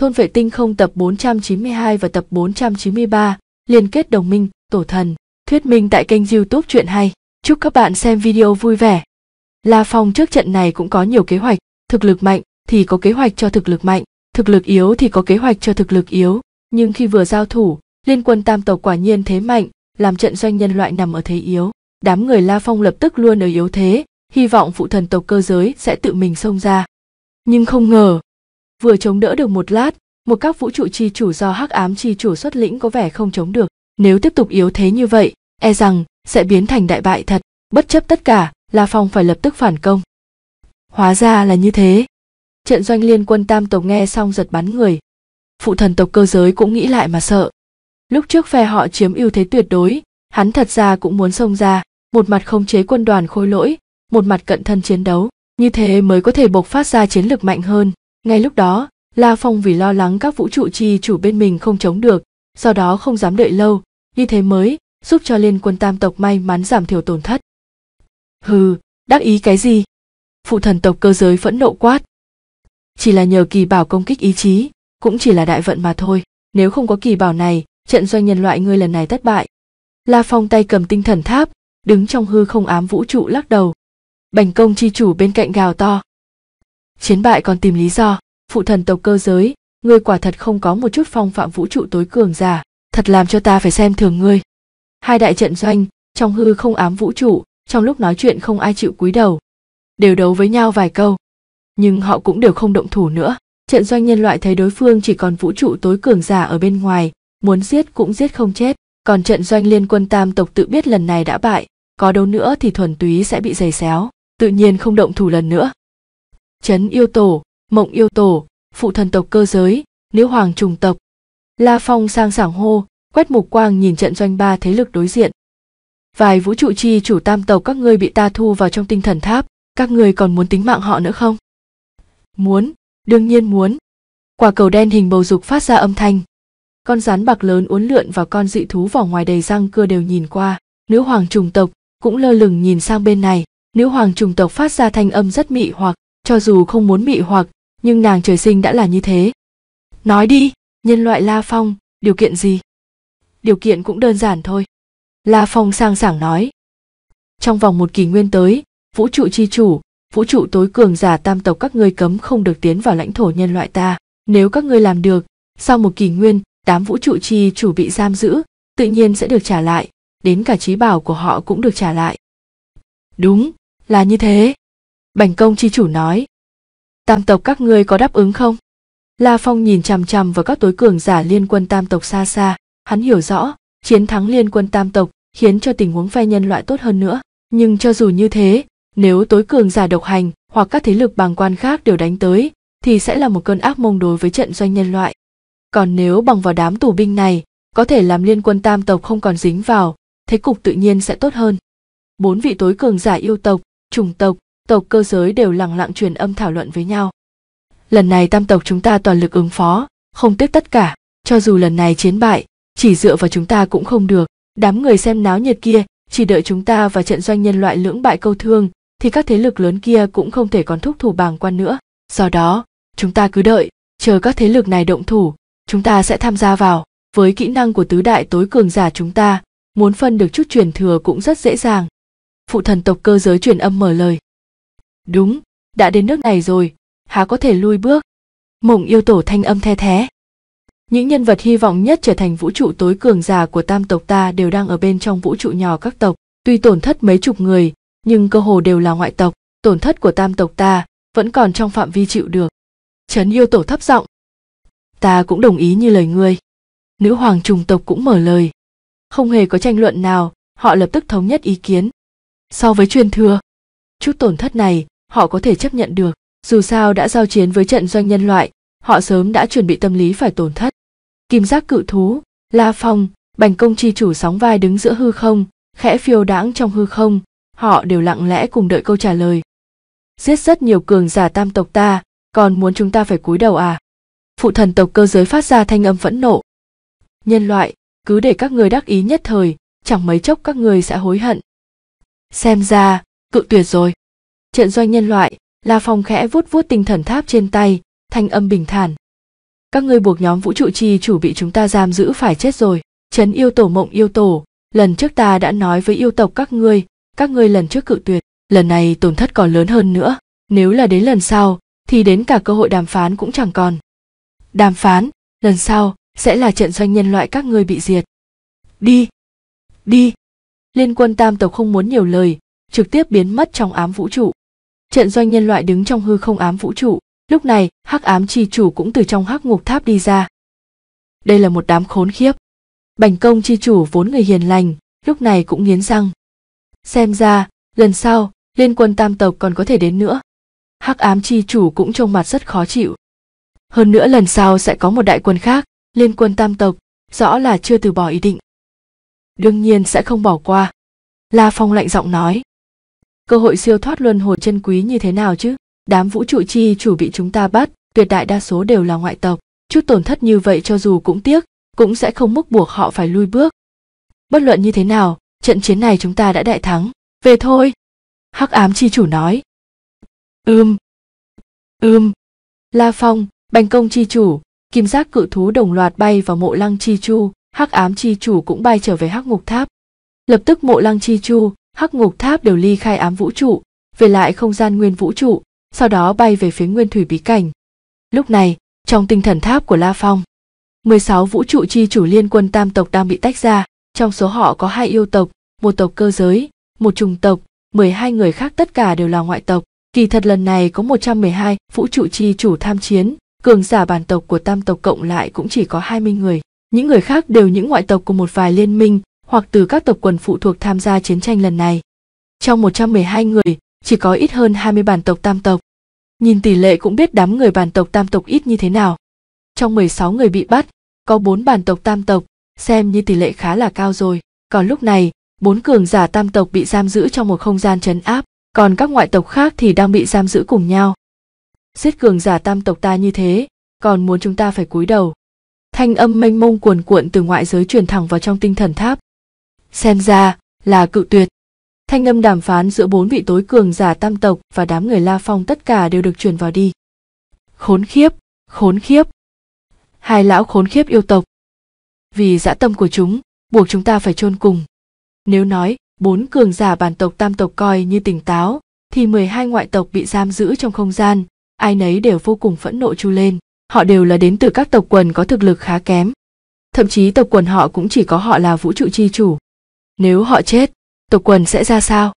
Thôn vệ tinh không tập 492 và tập 493, liên kết đồng minh, tổ thần, thuyết minh tại kênh youtube chuyện hay. Chúc các bạn xem video vui vẻ. La Phong trước trận này cũng có nhiều kế hoạch, thực lực mạnh thì có kế hoạch cho thực lực mạnh, thực lực yếu thì có kế hoạch cho thực lực yếu. Nhưng khi vừa giao thủ, liên quân tam tộc quả nhiên thế mạnh, làm trận doanh nhân loại nằm ở thế yếu. Đám người La Phong lập tức luôn ở yếu thế, hy vọng phụ thần tộc cơ giới sẽ tự mình xông ra. Nhưng không ngờ, vừa chống đỡ được một lát một các vũ trụ chi chủ do hắc ám chi chủ xuất lĩnh có vẻ không chống được nếu tiếp tục yếu thế như vậy e rằng sẽ biến thành đại bại thật bất chấp tất cả la phong phải lập tức phản công hóa ra là như thế trận doanh liên quân tam tộc nghe xong giật bắn người phụ thần tộc cơ giới cũng nghĩ lại mà sợ lúc trước phe họ chiếm ưu thế tuyệt đối hắn thật ra cũng muốn xông ra một mặt khống chế quân đoàn khôi lỗi một mặt cận thân chiến đấu như thế mới có thể bộc phát ra chiến lược mạnh hơn ngay lúc đó la phong vì lo lắng các vũ trụ chi chủ bên mình không chống được do đó không dám đợi lâu như thế mới giúp cho liên quân tam tộc may mắn giảm thiểu tổn thất hừ đắc ý cái gì phụ thần tộc cơ giới phẫn nộ quát chỉ là nhờ kỳ bảo công kích ý chí cũng chỉ là đại vận mà thôi nếu không có kỳ bảo này trận doanh nhân loại ngươi lần này thất bại la phong tay cầm tinh thần tháp đứng trong hư không ám vũ trụ lắc đầu bành công chi chủ bên cạnh gào to chiến bại còn tìm lý do phụ thần tộc cơ giới ngươi quả thật không có một chút phong phạm vũ trụ tối cường giả thật làm cho ta phải xem thường ngươi hai đại trận doanh trong hư không ám vũ trụ trong lúc nói chuyện không ai chịu cúi đầu đều đấu với nhau vài câu nhưng họ cũng đều không động thủ nữa trận doanh nhân loại thấy đối phương chỉ còn vũ trụ tối cường giả ở bên ngoài muốn giết cũng giết không chết còn trận doanh liên quân tam tộc tự biết lần này đã bại có đâu nữa thì thuần túy sẽ bị giày xéo tự nhiên không động thủ lần nữa trấn yêu tổ mộng yêu tổ phụ thần tộc cơ giới nếu hoàng trùng tộc la phong sang sảng hô quét mục quang nhìn trận doanh ba thế lực đối diện vài vũ trụ chi chủ tam tộc các ngươi bị ta thu vào trong tinh thần tháp các ngươi còn muốn tính mạng họ nữa không muốn đương nhiên muốn quả cầu đen hình bầu dục phát ra âm thanh con rắn bạc lớn uốn lượn và con dị thú vỏ ngoài đầy răng cưa đều nhìn qua nữ hoàng trùng tộc cũng lơ lửng nhìn sang bên này nữ hoàng trùng tộc phát ra thanh âm rất mị hoặc cho dù không muốn mị hoặc nhưng nàng trời sinh đã là như thế nói đi nhân loại la phong điều kiện gì điều kiện cũng đơn giản thôi la phong sang sảng nói trong vòng một kỷ nguyên tới vũ trụ chi chủ vũ trụ tối cường giả tam tộc các ngươi cấm không được tiến vào lãnh thổ nhân loại ta nếu các ngươi làm được sau một kỷ nguyên đám vũ trụ chi chủ bị giam giữ tự nhiên sẽ được trả lại đến cả trí bảo của họ cũng được trả lại đúng là như thế Bành công chi chủ nói. Tam tộc các ngươi có đáp ứng không? La Phong nhìn chằm chằm vào các tối cường giả liên quân tam tộc xa xa, hắn hiểu rõ, chiến thắng liên quân tam tộc khiến cho tình huống phe nhân loại tốt hơn nữa. Nhưng cho dù như thế, nếu tối cường giả độc hành hoặc các thế lực bằng quan khác đều đánh tới, thì sẽ là một cơn ác mông đối với trận doanh nhân loại. Còn nếu bằng vào đám tù binh này, có thể làm liên quân tam tộc không còn dính vào, thế cục tự nhiên sẽ tốt hơn. Bốn vị tối cường giả yêu tộc, trùng tộc, tộc cơ giới đều lặng lặng truyền âm thảo luận với nhau. Lần này tam tộc chúng ta toàn lực ứng phó, không tiếc tất cả, cho dù lần này chiến bại, chỉ dựa vào chúng ta cũng không được, đám người xem náo nhiệt kia chỉ đợi chúng ta và trận doanh nhân loại lưỡng bại câu thương thì các thế lực lớn kia cũng không thể còn thúc thủ bàng quan nữa do đó chúng ta cứ đợi chờ các thế lực này động thủ chúng ta sẽ tham gia vào với kỹ năng của tứ đại tối cường giả chúng ta muốn phân được chút truyền thừa cũng rất dễ dàng phụ thần tộc cơ giới truyền âm mở lời đúng đã đến nước này rồi há có thể lui bước mộng yêu tổ thanh âm the thé những nhân vật hy vọng nhất trở thành vũ trụ tối cường già của tam tộc ta đều đang ở bên trong vũ trụ nhỏ các tộc tuy tổn thất mấy chục người nhưng cơ hồ đều là ngoại tộc tổn thất của tam tộc ta vẫn còn trong phạm vi chịu được trấn yêu tổ thấp giọng ta cũng đồng ý như lời ngươi nữ hoàng trùng tộc cũng mở lời không hề có tranh luận nào họ lập tức thống nhất ý kiến so với truyền thừa chút tổn thất này họ có thể chấp nhận được dù sao đã giao chiến với trận doanh nhân loại họ sớm đã chuẩn bị tâm lý phải tổn thất kim giác cự thú la phong bành công chi chủ sóng vai đứng giữa hư không khẽ phiêu đãng trong hư không họ đều lặng lẽ cùng đợi câu trả lời giết rất nhiều cường giả tam tộc ta còn muốn chúng ta phải cúi đầu à phụ thần tộc cơ giới phát ra thanh âm phẫn nộ nhân loại cứ để các người đắc ý nhất thời chẳng mấy chốc các người sẽ hối hận xem ra cự tuyệt rồi trận doanh nhân loại la phong khẽ vuốt vuốt tinh thần tháp trên tay thanh âm bình thản các ngươi buộc nhóm vũ trụ chi chủ bị chúng ta giam giữ phải chết rồi trấn yêu tổ mộng yêu tổ lần trước ta đã nói với yêu tộc các ngươi các ngươi lần trước cự tuyệt lần này tổn thất còn lớn hơn nữa nếu là đến lần sau thì đến cả cơ hội đàm phán cũng chẳng còn đàm phán lần sau sẽ là trận doanh nhân loại các ngươi bị diệt đi đi liên quân tam tộc không muốn nhiều lời trực tiếp biến mất trong ám vũ trụ. Trận doanh nhân loại đứng trong hư không ám vũ trụ, lúc này hắc ám chi chủ cũng từ trong hắc ngục tháp đi ra. Đây là một đám khốn khiếp. Bành công chi chủ vốn người hiền lành, lúc này cũng nghiến răng. Xem ra, lần sau, liên quân tam tộc còn có thể đến nữa. Hắc ám chi chủ cũng trông mặt rất khó chịu. Hơn nữa lần sau sẽ có một đại quân khác, liên quân tam tộc, rõ là chưa từ bỏ ý định. Đương nhiên sẽ không bỏ qua. La Phong lạnh giọng nói cơ hội siêu thoát luân hồi chân quý như thế nào chứ đám vũ trụ chi chủ bị chúng ta bắt tuyệt đại đa số đều là ngoại tộc chút tổn thất như vậy cho dù cũng tiếc cũng sẽ không múc buộc họ phải lui bước bất luận như thế nào trận chiến này chúng ta đã đại thắng về thôi hắc ám chi chủ nói ưm ừ. la phong bành công chi chủ kim giác cự thú đồng loạt bay vào mộ lăng chi chu hắc ám chi chủ cũng bay trở về hắc ngục tháp lập tức mộ lăng chi chu hắc ngục tháp đều ly khai ám vũ trụ về lại không gian nguyên vũ trụ sau đó bay về phía nguyên thủy bí cảnh lúc này trong tinh thần tháp của la phong 16 vũ trụ chi chủ liên quân tam tộc đang bị tách ra trong số họ có hai yêu tộc một tộc cơ giới một trùng tộc 12 người khác tất cả đều là ngoại tộc kỳ thật lần này có 112 vũ trụ chi chủ tham chiến cường giả bản tộc của tam tộc cộng lại cũng chỉ có 20 người những người khác đều những ngoại tộc của một vài liên minh hoặc từ các tập quần phụ thuộc tham gia chiến tranh lần này. Trong 112 người, chỉ có ít hơn 20 bản tộc tam tộc. Nhìn tỷ lệ cũng biết đám người bản tộc tam tộc ít như thế nào. Trong 16 người bị bắt, có 4 bản tộc tam tộc, xem như tỷ lệ khá là cao rồi. Còn lúc này, bốn cường giả tam tộc bị giam giữ trong một không gian trấn áp, còn các ngoại tộc khác thì đang bị giam giữ cùng nhau. Giết cường giả tam tộc ta như thế, còn muốn chúng ta phải cúi đầu. Thanh âm mênh mông cuồn cuộn từ ngoại giới truyền thẳng vào trong tinh thần tháp, xem ra là cự tuyệt thanh âm đàm phán giữa bốn vị tối cường giả tam tộc và đám người la phong tất cả đều được truyền vào đi khốn khiếp khốn khiếp hai lão khốn khiếp yêu tộc vì dã tâm của chúng buộc chúng ta phải chôn cùng nếu nói bốn cường giả bản tộc tam tộc coi như tỉnh táo thì 12 ngoại tộc bị giam giữ trong không gian, ai nấy đều vô cùng phẫn nộ chu lên. Họ đều là đến từ các tộc quần có thực lực khá kém. Thậm chí tộc quần họ cũng chỉ có họ là vũ trụ chi chủ, nếu họ chết tộc quần sẽ ra sao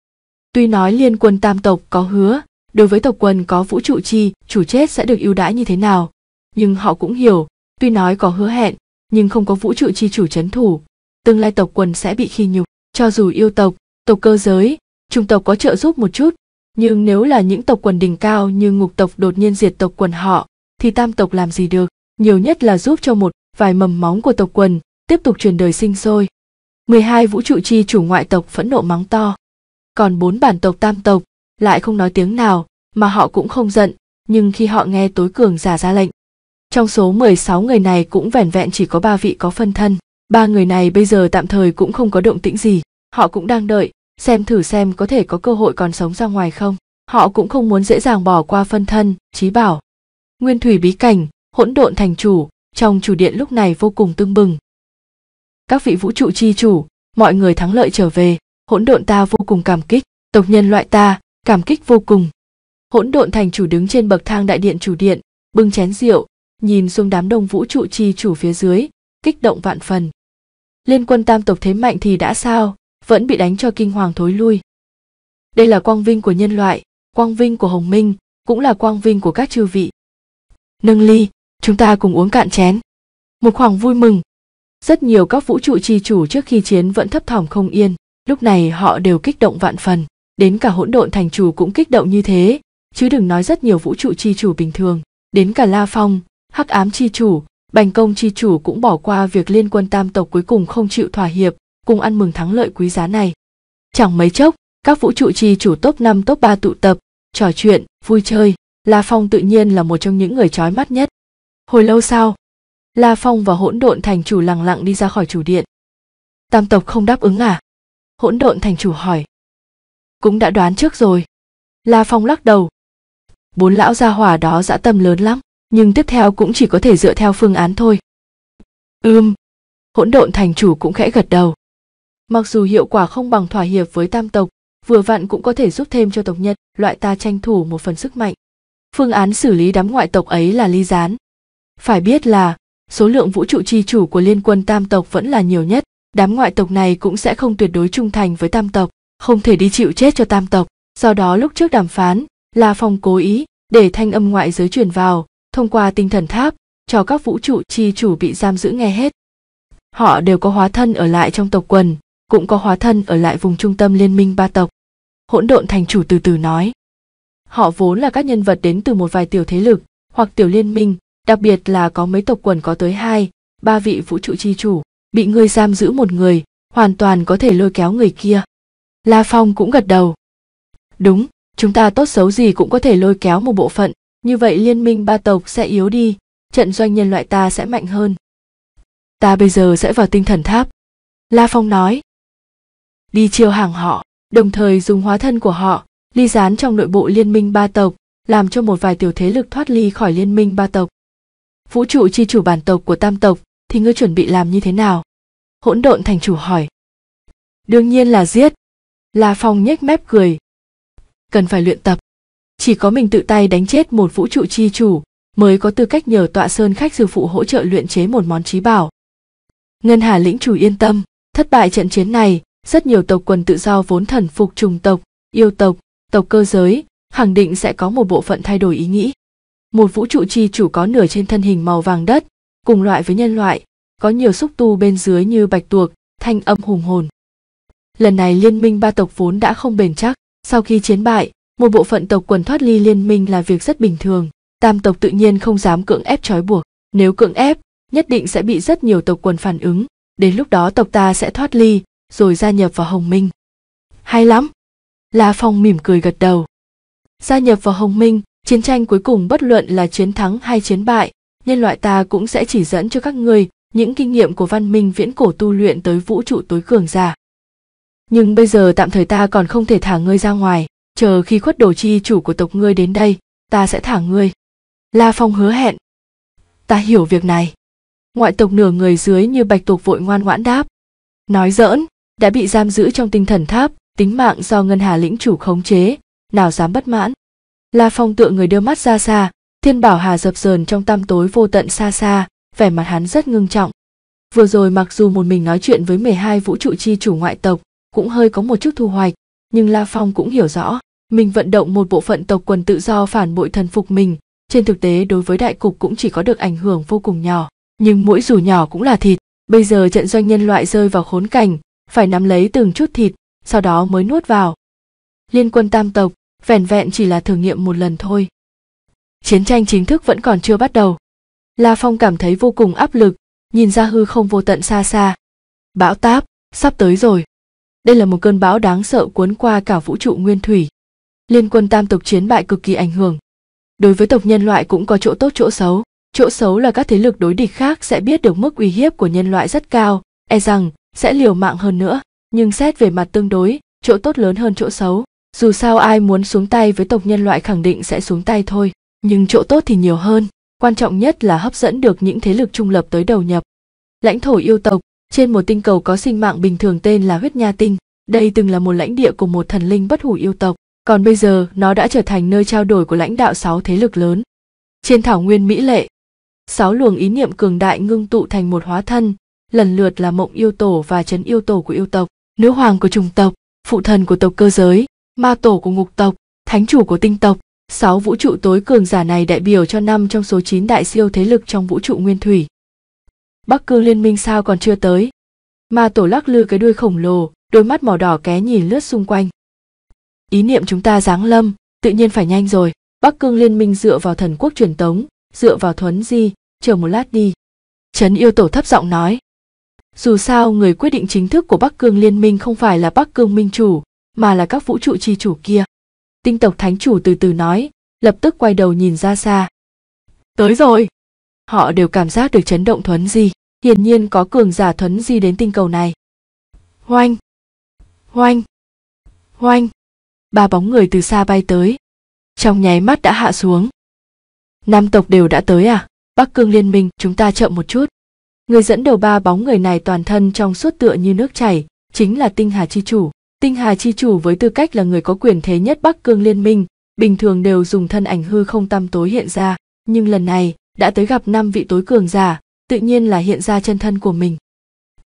tuy nói liên quân tam tộc có hứa đối với tộc quần có vũ trụ chi chủ chết sẽ được ưu đãi như thế nào nhưng họ cũng hiểu tuy nói có hứa hẹn nhưng không có vũ trụ chi chủ chấn thủ tương lai tộc quần sẽ bị khi nhục cho dù yêu tộc tộc cơ giới trung tộc có trợ giúp một chút nhưng nếu là những tộc quần đỉnh cao như ngục tộc đột nhiên diệt tộc quần họ thì tam tộc làm gì được nhiều nhất là giúp cho một vài mầm móng của tộc quần tiếp tục truyền đời sinh sôi 12 vũ trụ chi chủ ngoại tộc phẫn nộ mắng to. Còn bốn bản tộc tam tộc lại không nói tiếng nào, mà họ cũng không giận, nhưng khi họ nghe tối cường giả ra lệnh. Trong số 16 người này cũng vẻn vẹn chỉ có ba vị có phân thân, ba người này bây giờ tạm thời cũng không có động tĩnh gì, họ cũng đang đợi, xem thử xem có thể có cơ hội còn sống ra ngoài không. Họ cũng không muốn dễ dàng bỏ qua phân thân, trí bảo. Nguyên thủy bí cảnh, hỗn độn thành chủ, trong chủ điện lúc này vô cùng tưng bừng, các vị vũ trụ chi chủ, mọi người thắng lợi trở về, hỗn độn ta vô cùng cảm kích, tộc nhân loại ta, cảm kích vô cùng. Hỗn độn thành chủ đứng trên bậc thang đại điện chủ điện, bưng chén rượu, nhìn xuống đám đông vũ trụ chi chủ phía dưới, kích động vạn phần. Liên quân tam tộc thế mạnh thì đã sao, vẫn bị đánh cho kinh hoàng thối lui. Đây là quang vinh của nhân loại, quang vinh của Hồng Minh, cũng là quang vinh của các chư vị. Nâng ly, chúng ta cùng uống cạn chén. Một khoảng vui mừng, rất nhiều các vũ trụ chi chủ trước khi chiến vẫn thấp thỏm không yên, lúc này họ đều kích động vạn phần, đến cả hỗn độn thành chủ cũng kích động như thế, chứ đừng nói rất nhiều vũ trụ chi chủ bình thường, đến cả La Phong, Hắc Ám chi chủ, Bành Công chi chủ cũng bỏ qua việc liên quân tam tộc cuối cùng không chịu thỏa hiệp, cùng ăn mừng thắng lợi quý giá này. Chẳng mấy chốc, các vũ trụ chi chủ top năm top ba tụ tập, trò chuyện, vui chơi, La Phong tự nhiên là một trong những người chói mắt nhất. Hồi lâu sau, La Phong và hỗn độn thành chủ lặng lặng đi ra khỏi chủ điện. Tam tộc không đáp ứng à? Hỗn độn thành chủ hỏi. Cũng đã đoán trước rồi. La Phong lắc đầu. Bốn lão gia hỏa đó dã tâm lớn lắm, nhưng tiếp theo cũng chỉ có thể dựa theo phương án thôi. Ưm. Hỗn độn thành chủ cũng khẽ gật đầu. Mặc dù hiệu quả không bằng thỏa hiệp với tam tộc, vừa vặn cũng có thể giúp thêm cho tộc Nhật, loại ta tranh thủ một phần sức mạnh. Phương án xử lý đám ngoại tộc ấy là ly gián. Phải biết là số lượng vũ trụ chi chủ của liên quân tam tộc vẫn là nhiều nhất đám ngoại tộc này cũng sẽ không tuyệt đối trung thành với tam tộc không thể đi chịu chết cho tam tộc do đó lúc trước đàm phán la phong cố ý để thanh âm ngoại giới truyền vào thông qua tinh thần tháp cho các vũ trụ chi chủ bị giam giữ nghe hết họ đều có hóa thân ở lại trong tộc quần cũng có hóa thân ở lại vùng trung tâm liên minh ba tộc hỗn độn thành chủ từ từ nói họ vốn là các nhân vật đến từ một vài tiểu thế lực hoặc tiểu liên minh đặc biệt là có mấy tộc quần có tới hai ba vị vũ trụ chi chủ bị ngươi giam giữ một người hoàn toàn có thể lôi kéo người kia la phong cũng gật đầu đúng chúng ta tốt xấu gì cũng có thể lôi kéo một bộ phận như vậy liên minh ba tộc sẽ yếu đi trận doanh nhân loại ta sẽ mạnh hơn ta bây giờ sẽ vào tinh thần tháp la phong nói đi chiêu hàng họ đồng thời dùng hóa thân của họ ly dán trong nội bộ liên minh ba tộc làm cho một vài tiểu thế lực thoát ly khỏi liên minh ba tộc vũ trụ chi chủ bản tộc của tam tộc thì ngươi chuẩn bị làm như thế nào hỗn độn thành chủ hỏi đương nhiên là giết la phong nhếch mép cười cần phải luyện tập chỉ có mình tự tay đánh chết một vũ trụ chi chủ mới có tư cách nhờ tọa sơn khách sư phụ hỗ trợ luyện chế một món trí bảo ngân hà lĩnh chủ yên tâm thất bại trận chiến này rất nhiều tộc quần tự do vốn thần phục trùng tộc yêu tộc tộc cơ giới khẳng định sẽ có một bộ phận thay đổi ý nghĩ một vũ trụ chi chủ có nửa trên thân hình màu vàng đất cùng loại với nhân loại có nhiều xúc tu bên dưới như bạch tuộc thanh âm hùng hồn lần này liên minh ba tộc vốn đã không bền chắc sau khi chiến bại một bộ phận tộc quần thoát ly liên minh là việc rất bình thường tam tộc tự nhiên không dám cưỡng ép trói buộc nếu cưỡng ép nhất định sẽ bị rất nhiều tộc quần phản ứng đến lúc đó tộc ta sẽ thoát ly rồi gia nhập vào hồng minh hay lắm la phong mỉm cười gật đầu gia nhập vào hồng minh Chiến tranh cuối cùng bất luận là chiến thắng hay chiến bại, nhân loại ta cũng sẽ chỉ dẫn cho các ngươi những kinh nghiệm của văn minh viễn cổ tu luyện tới vũ trụ tối cường giả. Nhưng bây giờ tạm thời ta còn không thể thả ngươi ra ngoài, chờ khi khuất đồ chi chủ của tộc ngươi đến đây, ta sẽ thả ngươi. La Phong hứa hẹn. Ta hiểu việc này. Ngoại tộc nửa người dưới như bạch tuộc vội ngoan ngoãn đáp. Nói dỡn đã bị giam giữ trong tinh thần tháp, tính mạng do ngân hà lĩnh chủ khống chế, nào dám bất mãn. La Phong tựa người đưa mắt ra xa, Thiên Bảo Hà dập dờn trong tăm tối vô tận xa xa, vẻ mặt hắn rất ngưng trọng. Vừa rồi mặc dù một mình nói chuyện với 12 vũ trụ chi chủ ngoại tộc, cũng hơi có một chút thu hoạch, nhưng La Phong cũng hiểu rõ, mình vận động một bộ phận tộc quần tự do phản bội thần phục mình, trên thực tế đối với đại cục cũng chỉ có được ảnh hưởng vô cùng nhỏ, nhưng mỗi dù nhỏ cũng là thịt, bây giờ trận doanh nhân loại rơi vào khốn cảnh, phải nắm lấy từng chút thịt, sau đó mới nuốt vào. Liên quân tam tộc, vẻn vẹn chỉ là thử nghiệm một lần thôi chiến tranh chính thức vẫn còn chưa bắt đầu la phong cảm thấy vô cùng áp lực nhìn ra hư không vô tận xa xa bão táp sắp tới rồi đây là một cơn bão đáng sợ cuốn qua cả vũ trụ nguyên thủy liên quân tam tộc chiến bại cực kỳ ảnh hưởng đối với tộc nhân loại cũng có chỗ tốt chỗ xấu chỗ xấu là các thế lực đối địch khác sẽ biết được mức uy hiếp của nhân loại rất cao e rằng sẽ liều mạng hơn nữa nhưng xét về mặt tương đối chỗ tốt lớn hơn chỗ xấu dù sao ai muốn xuống tay với tộc nhân loại khẳng định sẽ xuống tay thôi nhưng chỗ tốt thì nhiều hơn quan trọng nhất là hấp dẫn được những thế lực trung lập tới đầu nhập lãnh thổ yêu tộc trên một tinh cầu có sinh mạng bình thường tên là huyết nha tinh đây từng là một lãnh địa của một thần linh bất hủ yêu tộc còn bây giờ nó đã trở thành nơi trao đổi của lãnh đạo sáu thế lực lớn trên thảo nguyên mỹ lệ sáu luồng ý niệm cường đại ngưng tụ thành một hóa thân lần lượt là mộng yêu tổ và trấn yêu tổ của yêu tộc nữ hoàng của trùng tộc phụ thần của tộc cơ giới ma tổ của ngục tộc, thánh chủ của tinh tộc, sáu vũ trụ tối cường giả này đại biểu cho năm trong số chín đại siêu thế lực trong vũ trụ nguyên thủy. Bắc cương liên minh sao còn chưa tới? Ma tổ lắc lư cái đuôi khổng lồ, đôi mắt màu đỏ ké nhìn lướt xung quanh. Ý niệm chúng ta giáng lâm, tự nhiên phải nhanh rồi, Bắc cương liên minh dựa vào thần quốc truyền tống, dựa vào thuấn di, chờ một lát đi. Trấn yêu tổ thấp giọng nói. Dù sao người quyết định chính thức của Bắc Cương Liên minh không phải là Bắc Cương Minh Chủ, mà là các vũ trụ chi chủ kia tinh tộc thánh chủ từ từ nói lập tức quay đầu nhìn ra xa tới rồi họ đều cảm giác được chấn động thuấn di hiển nhiên có cường giả thuấn di đến tinh cầu này hoanh hoanh hoanh ba bóng người từ xa bay tới trong nháy mắt đã hạ xuống nam tộc đều đã tới à bắc cương liên minh chúng ta chậm một chút người dẫn đầu ba bóng người này toàn thân trong suốt tựa như nước chảy chính là tinh hà chi chủ Tinh Hà Chi Chủ với tư cách là người có quyền thế nhất Bắc Cương Liên minh, bình thường đều dùng thân ảnh hư không tăm tối hiện ra, nhưng lần này đã tới gặp năm vị tối cường giả, tự nhiên là hiện ra chân thân của mình.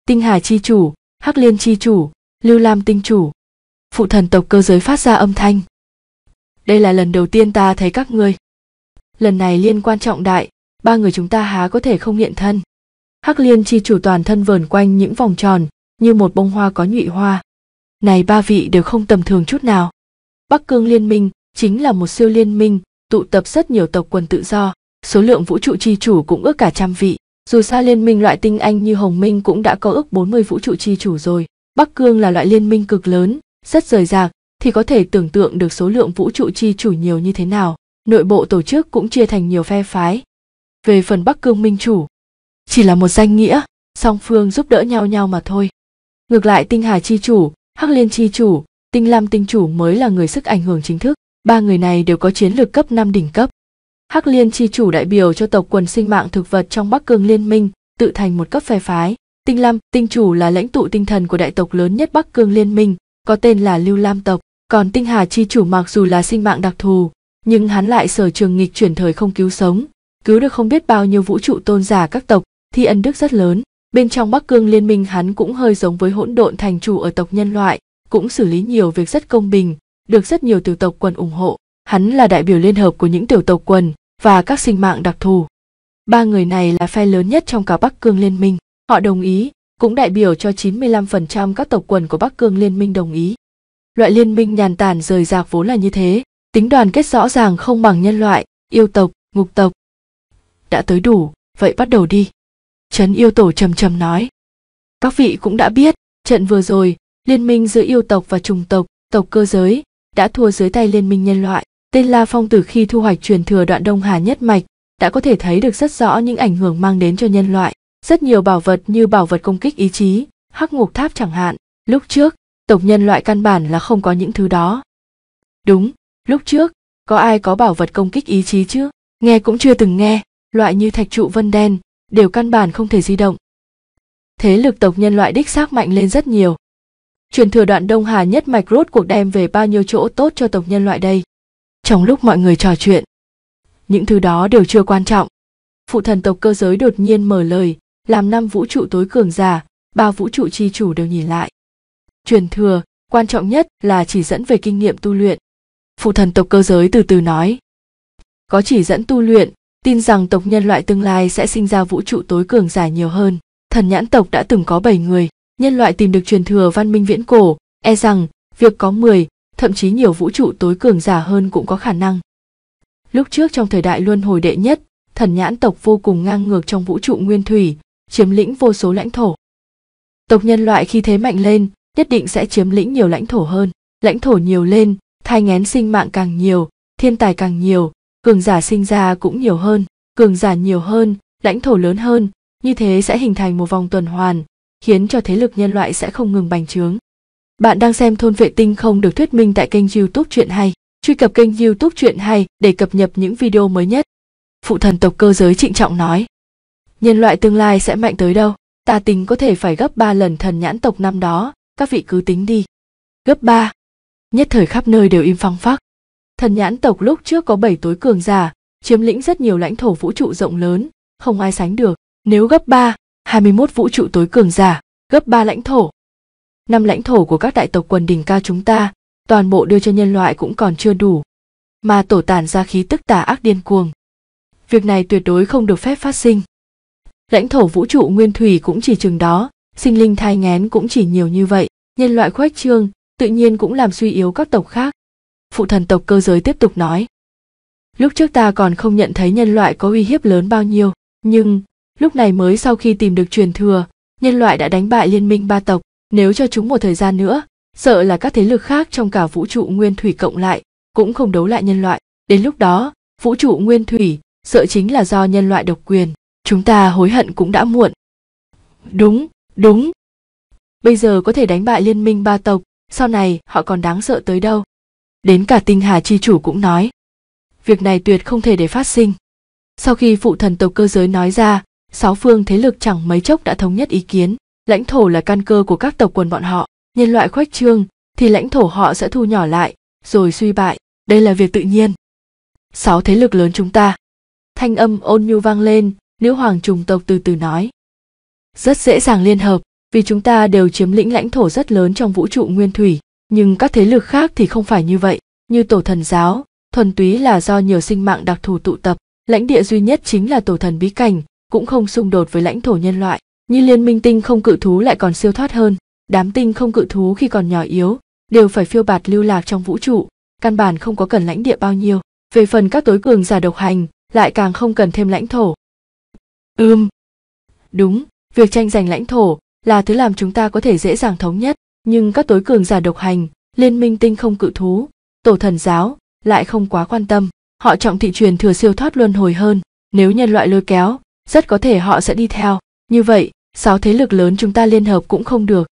Tinh Hà Chi Chủ, Hắc Liên Chi Chủ, Lưu Lam Tinh Chủ. Phụ thần tộc cơ giới phát ra âm thanh. Đây là lần đầu tiên ta thấy các ngươi. Lần này liên quan trọng đại, ba người chúng ta há có thể không hiện thân. Hắc Liên Chi Chủ toàn thân vờn quanh những vòng tròn, như một bông hoa có nhụy hoa, này ba vị đều không tầm thường chút nào bắc cương liên minh chính là một siêu liên minh tụ tập rất nhiều tộc quần tự do số lượng vũ trụ chi chủ cũng ước cả trăm vị dù sao liên minh loại tinh anh như hồng minh cũng đã có ước 40 vũ trụ chi chủ rồi bắc cương là loại liên minh cực lớn rất rời rạc thì có thể tưởng tượng được số lượng vũ trụ chi chủ nhiều như thế nào nội bộ tổ chức cũng chia thành nhiều phe phái về phần bắc cương minh chủ chỉ là một danh nghĩa song phương giúp đỡ nhau nhau mà thôi ngược lại tinh hà chi chủ Hắc Liên chi chủ, Tinh Lam tinh chủ mới là người sức ảnh hưởng chính thức. Ba người này đều có chiến lược cấp năm đỉnh cấp. Hắc Liên chi chủ đại biểu cho tộc quần sinh mạng thực vật trong Bắc Cương Liên minh, tự thành một cấp phe phái. Tinh Lam tinh chủ là lãnh tụ tinh thần của đại tộc lớn nhất Bắc Cương Liên minh, có tên là Lưu Lam tộc. Còn Tinh Hà chi chủ mặc dù là sinh mạng đặc thù, nhưng hắn lại sở trường nghịch chuyển thời không cứu sống, cứu được không biết bao nhiêu vũ trụ tôn giả các tộc, thi ân đức rất lớn. Bên trong Bắc Cương Liên minh hắn cũng hơi giống với hỗn độn thành chủ ở tộc nhân loại, cũng xử lý nhiều việc rất công bình, được rất nhiều tiểu tộc quần ủng hộ. Hắn là đại biểu liên hợp của những tiểu tộc quần và các sinh mạng đặc thù. Ba người này là phe lớn nhất trong cả Bắc Cương Liên minh. Họ đồng ý, cũng đại biểu cho 95% các tộc quần của Bắc Cương Liên minh đồng ý. Loại liên minh nhàn tản rời rạc vốn là như thế, tính đoàn kết rõ ràng không bằng nhân loại, yêu tộc, ngục tộc. Đã tới đủ, vậy bắt đầu đi. Trấn yêu tổ trầm trầm nói. Các vị cũng đã biết, trận vừa rồi, liên minh giữa yêu tộc và trùng tộc, tộc cơ giới, đã thua dưới tay liên minh nhân loại. Tên La Phong từ khi thu hoạch truyền thừa đoạn Đông Hà nhất mạch, đã có thể thấy được rất rõ những ảnh hưởng mang đến cho nhân loại. Rất nhiều bảo vật như bảo vật công kích ý chí, hắc ngục tháp chẳng hạn. Lúc trước, tộc nhân loại căn bản là không có những thứ đó. Đúng, lúc trước, có ai có bảo vật công kích ý chí chứ? Nghe cũng chưa từng nghe, loại như thạch trụ vân đen, đều căn bản không thể di động. Thế lực tộc nhân loại đích xác mạnh lên rất nhiều. Truyền thừa đoạn Đông Hà nhất mạch rốt cuộc đem về bao nhiêu chỗ tốt cho tộc nhân loại đây. Trong lúc mọi người trò chuyện, những thứ đó đều chưa quan trọng. Phụ thần tộc cơ giới đột nhiên mở lời, làm năm vũ trụ tối cường giả, ba vũ trụ chi chủ đều nhìn lại. Truyền thừa, quan trọng nhất là chỉ dẫn về kinh nghiệm tu luyện. Phụ thần tộc cơ giới từ từ nói. Có chỉ dẫn tu luyện, tin rằng tộc nhân loại tương lai sẽ sinh ra vũ trụ tối cường giả nhiều hơn. Thần nhãn tộc đã từng có 7 người, nhân loại tìm được truyền thừa văn minh viễn cổ, e rằng việc có 10, thậm chí nhiều vũ trụ tối cường giả hơn cũng có khả năng. Lúc trước trong thời đại luân hồi đệ nhất, thần nhãn tộc vô cùng ngang ngược trong vũ trụ nguyên thủy, chiếm lĩnh vô số lãnh thổ. Tộc nhân loại khi thế mạnh lên, nhất định sẽ chiếm lĩnh nhiều lãnh thổ hơn. Lãnh thổ nhiều lên, thai ngén sinh mạng càng nhiều, thiên tài càng nhiều, cường giả sinh ra cũng nhiều hơn cường giả nhiều hơn lãnh thổ lớn hơn như thế sẽ hình thành một vòng tuần hoàn khiến cho thế lực nhân loại sẽ không ngừng bành trướng bạn đang xem thôn vệ tinh không được thuyết minh tại kênh youtube chuyện hay truy cập kênh youtube chuyện hay để cập nhật những video mới nhất phụ thần tộc cơ giới trịnh trọng nói nhân loại tương lai sẽ mạnh tới đâu ta tính có thể phải gấp ba lần thần nhãn tộc năm đó các vị cứ tính đi gấp ba. nhất thời khắp nơi đều im phăng phắc Thần nhãn tộc lúc trước có bảy tối cường giả, chiếm lĩnh rất nhiều lãnh thổ vũ trụ rộng lớn, không ai sánh được. Nếu gấp ba, hai mươi 21 vũ trụ tối cường giả, gấp ba lãnh thổ. Năm lãnh thổ của các đại tộc quần đỉnh cao chúng ta, toàn bộ đưa cho nhân loại cũng còn chưa đủ. Mà tổ tản ra khí tức tà ác điên cuồng. Việc này tuyệt đối không được phép phát sinh. Lãnh thổ vũ trụ nguyên thủy cũng chỉ chừng đó, sinh linh thai ngén cũng chỉ nhiều như vậy. Nhân loại khuếch trương, tự nhiên cũng làm suy yếu các tộc khác, phụ thần tộc cơ giới tiếp tục nói lúc trước ta còn không nhận thấy nhân loại có uy hiếp lớn bao nhiêu nhưng lúc này mới sau khi tìm được truyền thừa nhân loại đã đánh bại liên minh ba tộc nếu cho chúng một thời gian nữa sợ là các thế lực khác trong cả vũ trụ nguyên thủy cộng lại cũng không đấu lại nhân loại đến lúc đó vũ trụ nguyên thủy sợ chính là do nhân loại độc quyền chúng ta hối hận cũng đã muộn đúng đúng bây giờ có thể đánh bại liên minh ba tộc sau này họ còn đáng sợ tới đâu đến cả tinh hà chi chủ cũng nói việc này tuyệt không thể để phát sinh sau khi phụ thần tộc cơ giới nói ra sáu phương thế lực chẳng mấy chốc đã thống nhất ý kiến lãnh thổ là căn cơ của các tộc quần bọn họ nhân loại khoách trương thì lãnh thổ họ sẽ thu nhỏ lại rồi suy bại đây là việc tự nhiên sáu thế lực lớn chúng ta thanh âm ôn nhu vang lên nữ hoàng trùng tộc từ từ nói rất dễ dàng liên hợp vì chúng ta đều chiếm lĩnh lãnh thổ rất lớn trong vũ trụ nguyên thủy nhưng các thế lực khác thì không phải như vậy như tổ thần giáo thuần túy là do nhiều sinh mạng đặc thù tụ tập lãnh địa duy nhất chính là tổ thần bí cảnh cũng không xung đột với lãnh thổ nhân loại như liên minh tinh không cự thú lại còn siêu thoát hơn đám tinh không cự thú khi còn nhỏ yếu đều phải phiêu bạt lưu lạc trong vũ trụ căn bản không có cần lãnh địa bao nhiêu về phần các tối cường giả độc hành lại càng không cần thêm lãnh thổ ưm đúng việc tranh giành lãnh thổ là thứ làm chúng ta có thể dễ dàng thống nhất nhưng các tối cường giả độc hành liên minh tinh không cự thú tổ thần giáo lại không quá quan tâm họ trọng thị truyền thừa siêu thoát luân hồi hơn nếu nhân loại lôi kéo rất có thể họ sẽ đi theo như vậy sáu thế lực lớn chúng ta liên hợp cũng không được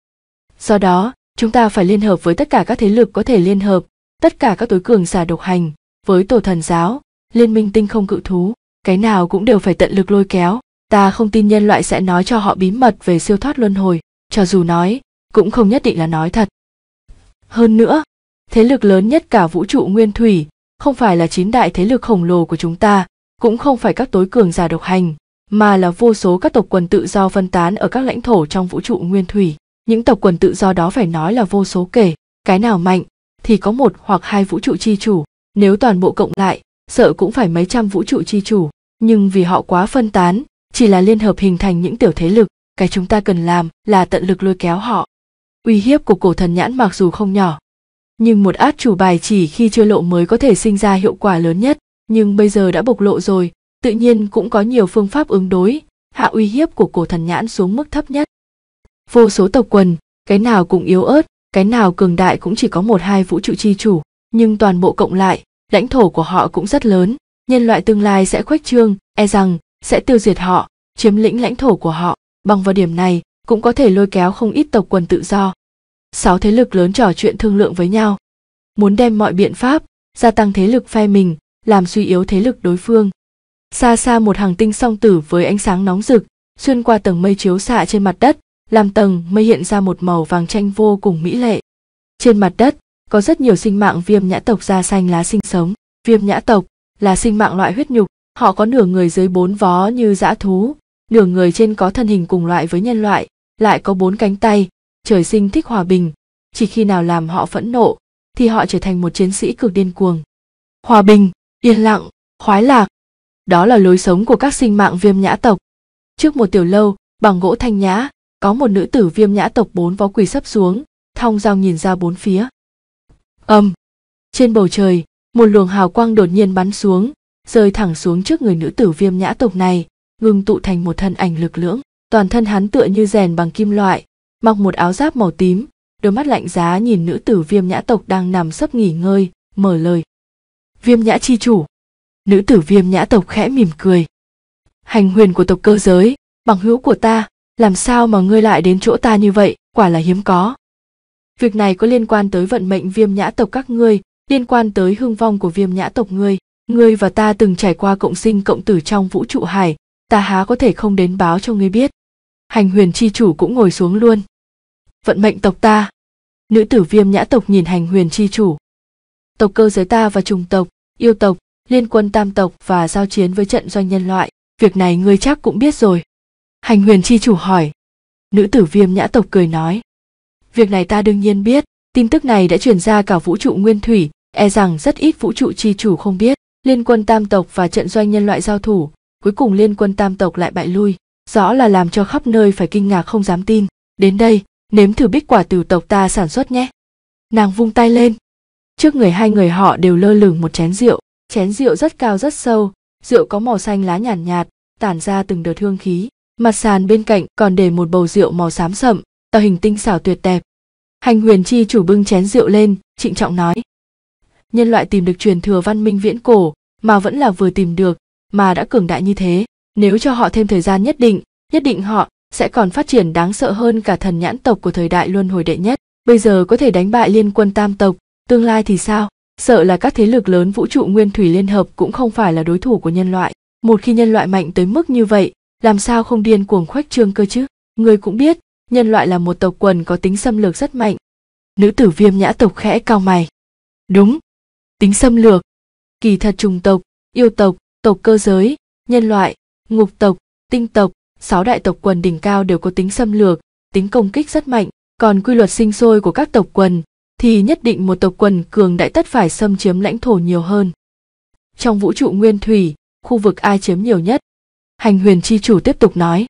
do đó chúng ta phải liên hợp với tất cả các thế lực có thể liên hợp tất cả các tối cường giả độc hành với tổ thần giáo liên minh tinh không cự thú cái nào cũng đều phải tận lực lôi kéo ta không tin nhân loại sẽ nói cho họ bí mật về siêu thoát luân hồi cho dù nói cũng không nhất định là nói thật. Hơn nữa, thế lực lớn nhất cả vũ trụ nguyên thủy không phải là chín đại thế lực khổng lồ của chúng ta, cũng không phải các tối cường giả độc hành, mà là vô số các tộc quần tự do phân tán ở các lãnh thổ trong vũ trụ nguyên thủy. Những tộc quần tự do đó phải nói là vô số kể, cái nào mạnh thì có một hoặc hai vũ trụ chi chủ, nếu toàn bộ cộng lại, sợ cũng phải mấy trăm vũ trụ chi chủ, nhưng vì họ quá phân tán, chỉ là liên hợp hình thành những tiểu thế lực, cái chúng ta cần làm là tận lực lôi kéo họ uy hiếp của cổ thần nhãn mặc dù không nhỏ nhưng một át chủ bài chỉ khi chưa lộ mới có thể sinh ra hiệu quả lớn nhất nhưng bây giờ đã bộc lộ rồi tự nhiên cũng có nhiều phương pháp ứng đối hạ uy hiếp của cổ thần nhãn xuống mức thấp nhất vô số tộc quần cái nào cũng yếu ớt cái nào cường đại cũng chỉ có một hai vũ trụ chi chủ nhưng toàn bộ cộng lại lãnh thổ của họ cũng rất lớn nhân loại tương lai sẽ khuếch trương e rằng sẽ tiêu diệt họ chiếm lĩnh lãnh thổ của họ bằng vào điểm này cũng có thể lôi kéo không ít tộc quần tự do. Sáu thế lực lớn trò chuyện thương lượng với nhau, muốn đem mọi biện pháp gia tăng thế lực phe mình, làm suy yếu thế lực đối phương. Xa xa một hàng tinh song tử với ánh sáng nóng rực, xuyên qua tầng mây chiếu xạ trên mặt đất, làm tầng mây hiện ra một màu vàng chanh vô cùng mỹ lệ. Trên mặt đất, có rất nhiều sinh mạng viêm nhã tộc da xanh lá sinh sống. Viêm nhã tộc là sinh mạng loại huyết nhục, họ có nửa người dưới bốn vó như dã thú, nửa người trên có thân hình cùng loại với nhân loại, lại có bốn cánh tay trời sinh thích hòa bình chỉ khi nào làm họ phẫn nộ thì họ trở thành một chiến sĩ cực điên cuồng hòa bình yên lặng khoái lạc đó là lối sống của các sinh mạng viêm nhã tộc trước một tiểu lâu bằng gỗ thanh nhã có một nữ tử viêm nhã tộc bốn vó quỳ sấp xuống thong dao nhìn ra bốn phía ầm, trên bầu trời một luồng hào quang đột nhiên bắn xuống rơi thẳng xuống trước người nữ tử viêm nhã tộc này ngưng tụ thành một thân ảnh lực lưỡng toàn thân hắn tựa như rèn bằng kim loại mặc một áo giáp màu tím đôi mắt lạnh giá nhìn nữ tử viêm nhã tộc đang nằm sấp nghỉ ngơi mở lời viêm nhã chi chủ nữ tử viêm nhã tộc khẽ mỉm cười hành huyền của tộc cơ giới bằng hữu của ta làm sao mà ngươi lại đến chỗ ta như vậy quả là hiếm có việc này có liên quan tới vận mệnh viêm nhã tộc các ngươi liên quan tới hương vong của viêm nhã tộc ngươi ngươi và ta từng trải qua cộng sinh cộng tử trong vũ trụ hải ta há có thể không đến báo cho ngươi biết hành huyền chi chủ cũng ngồi xuống luôn vận mệnh tộc ta nữ tử viêm nhã tộc nhìn hành huyền chi chủ tộc cơ giới ta và trùng tộc yêu tộc liên quân tam tộc và giao chiến với trận doanh nhân loại việc này ngươi chắc cũng biết rồi hành huyền chi chủ hỏi nữ tử viêm nhã tộc cười nói việc này ta đương nhiên biết tin tức này đã truyền ra cả vũ trụ nguyên thủy e rằng rất ít vũ trụ chi chủ không biết liên quân tam tộc và trận doanh nhân loại giao thủ cuối cùng liên quân tam tộc lại bại lui rõ là làm cho khắp nơi phải kinh ngạc không dám tin đến đây nếm thử bích quả từ tộc ta sản xuất nhé nàng vung tay lên trước người hai người họ đều lơ lửng một chén rượu chén rượu rất cao rất sâu rượu có màu xanh lá nhàn nhạt, nhạt tản ra từng đợt hương khí mặt sàn bên cạnh còn để một bầu rượu màu xám sậm tạo hình tinh xảo tuyệt đẹp hành huyền chi chủ bưng chén rượu lên trịnh trọng nói nhân loại tìm được truyền thừa văn minh viễn cổ mà vẫn là vừa tìm được mà đã cường đại như thế nếu cho họ thêm thời gian nhất định nhất định họ sẽ còn phát triển đáng sợ hơn cả thần nhãn tộc của thời đại luân hồi đệ nhất bây giờ có thể đánh bại liên quân tam tộc tương lai thì sao sợ là các thế lực lớn vũ trụ nguyên thủy liên hợp cũng không phải là đối thủ của nhân loại một khi nhân loại mạnh tới mức như vậy làm sao không điên cuồng khoách trương cơ chứ người cũng biết nhân loại là một tộc quần có tính xâm lược rất mạnh nữ tử viêm nhã tộc khẽ cao mày đúng tính xâm lược kỳ thật trùng tộc yêu tộc tộc cơ giới nhân loại ngục tộc tinh tộc sáu đại tộc quần đỉnh cao đều có tính xâm lược tính công kích rất mạnh còn quy luật sinh sôi của các tộc quần thì nhất định một tộc quần cường đại tất phải xâm chiếm lãnh thổ nhiều hơn trong vũ trụ nguyên thủy khu vực ai chiếm nhiều nhất hành huyền chi chủ tiếp tục nói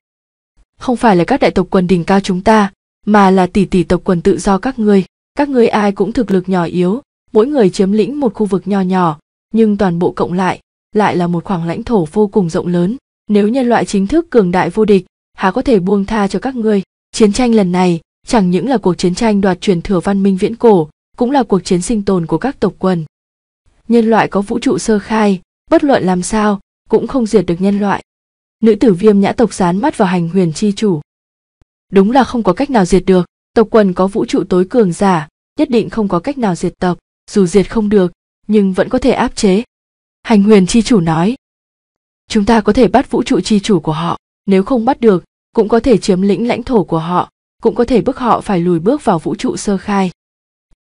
không phải là các đại tộc quần đỉnh cao chúng ta mà là tỷ tỷ tộc quần tự do các ngươi các ngươi ai cũng thực lực nhỏ yếu mỗi người chiếm lĩnh một khu vực nho nhỏ nhưng toàn bộ cộng lại lại là một khoảng lãnh thổ vô cùng rộng lớn nếu nhân loại chính thức cường đại vô địch há có thể buông tha cho các ngươi chiến tranh lần này chẳng những là cuộc chiến tranh đoạt truyền thừa văn minh viễn cổ cũng là cuộc chiến sinh tồn của các tộc quần nhân loại có vũ trụ sơ khai bất luận làm sao cũng không diệt được nhân loại nữ tử viêm nhã tộc sán mắt vào hành huyền chi chủ đúng là không có cách nào diệt được tộc quần có vũ trụ tối cường giả nhất định không có cách nào diệt tộc dù diệt không được nhưng vẫn có thể áp chế hành huyền chi chủ nói chúng ta có thể bắt vũ trụ chi chủ của họ nếu không bắt được cũng có thể chiếm lĩnh lãnh thổ của họ cũng có thể bức họ phải lùi bước vào vũ trụ sơ khai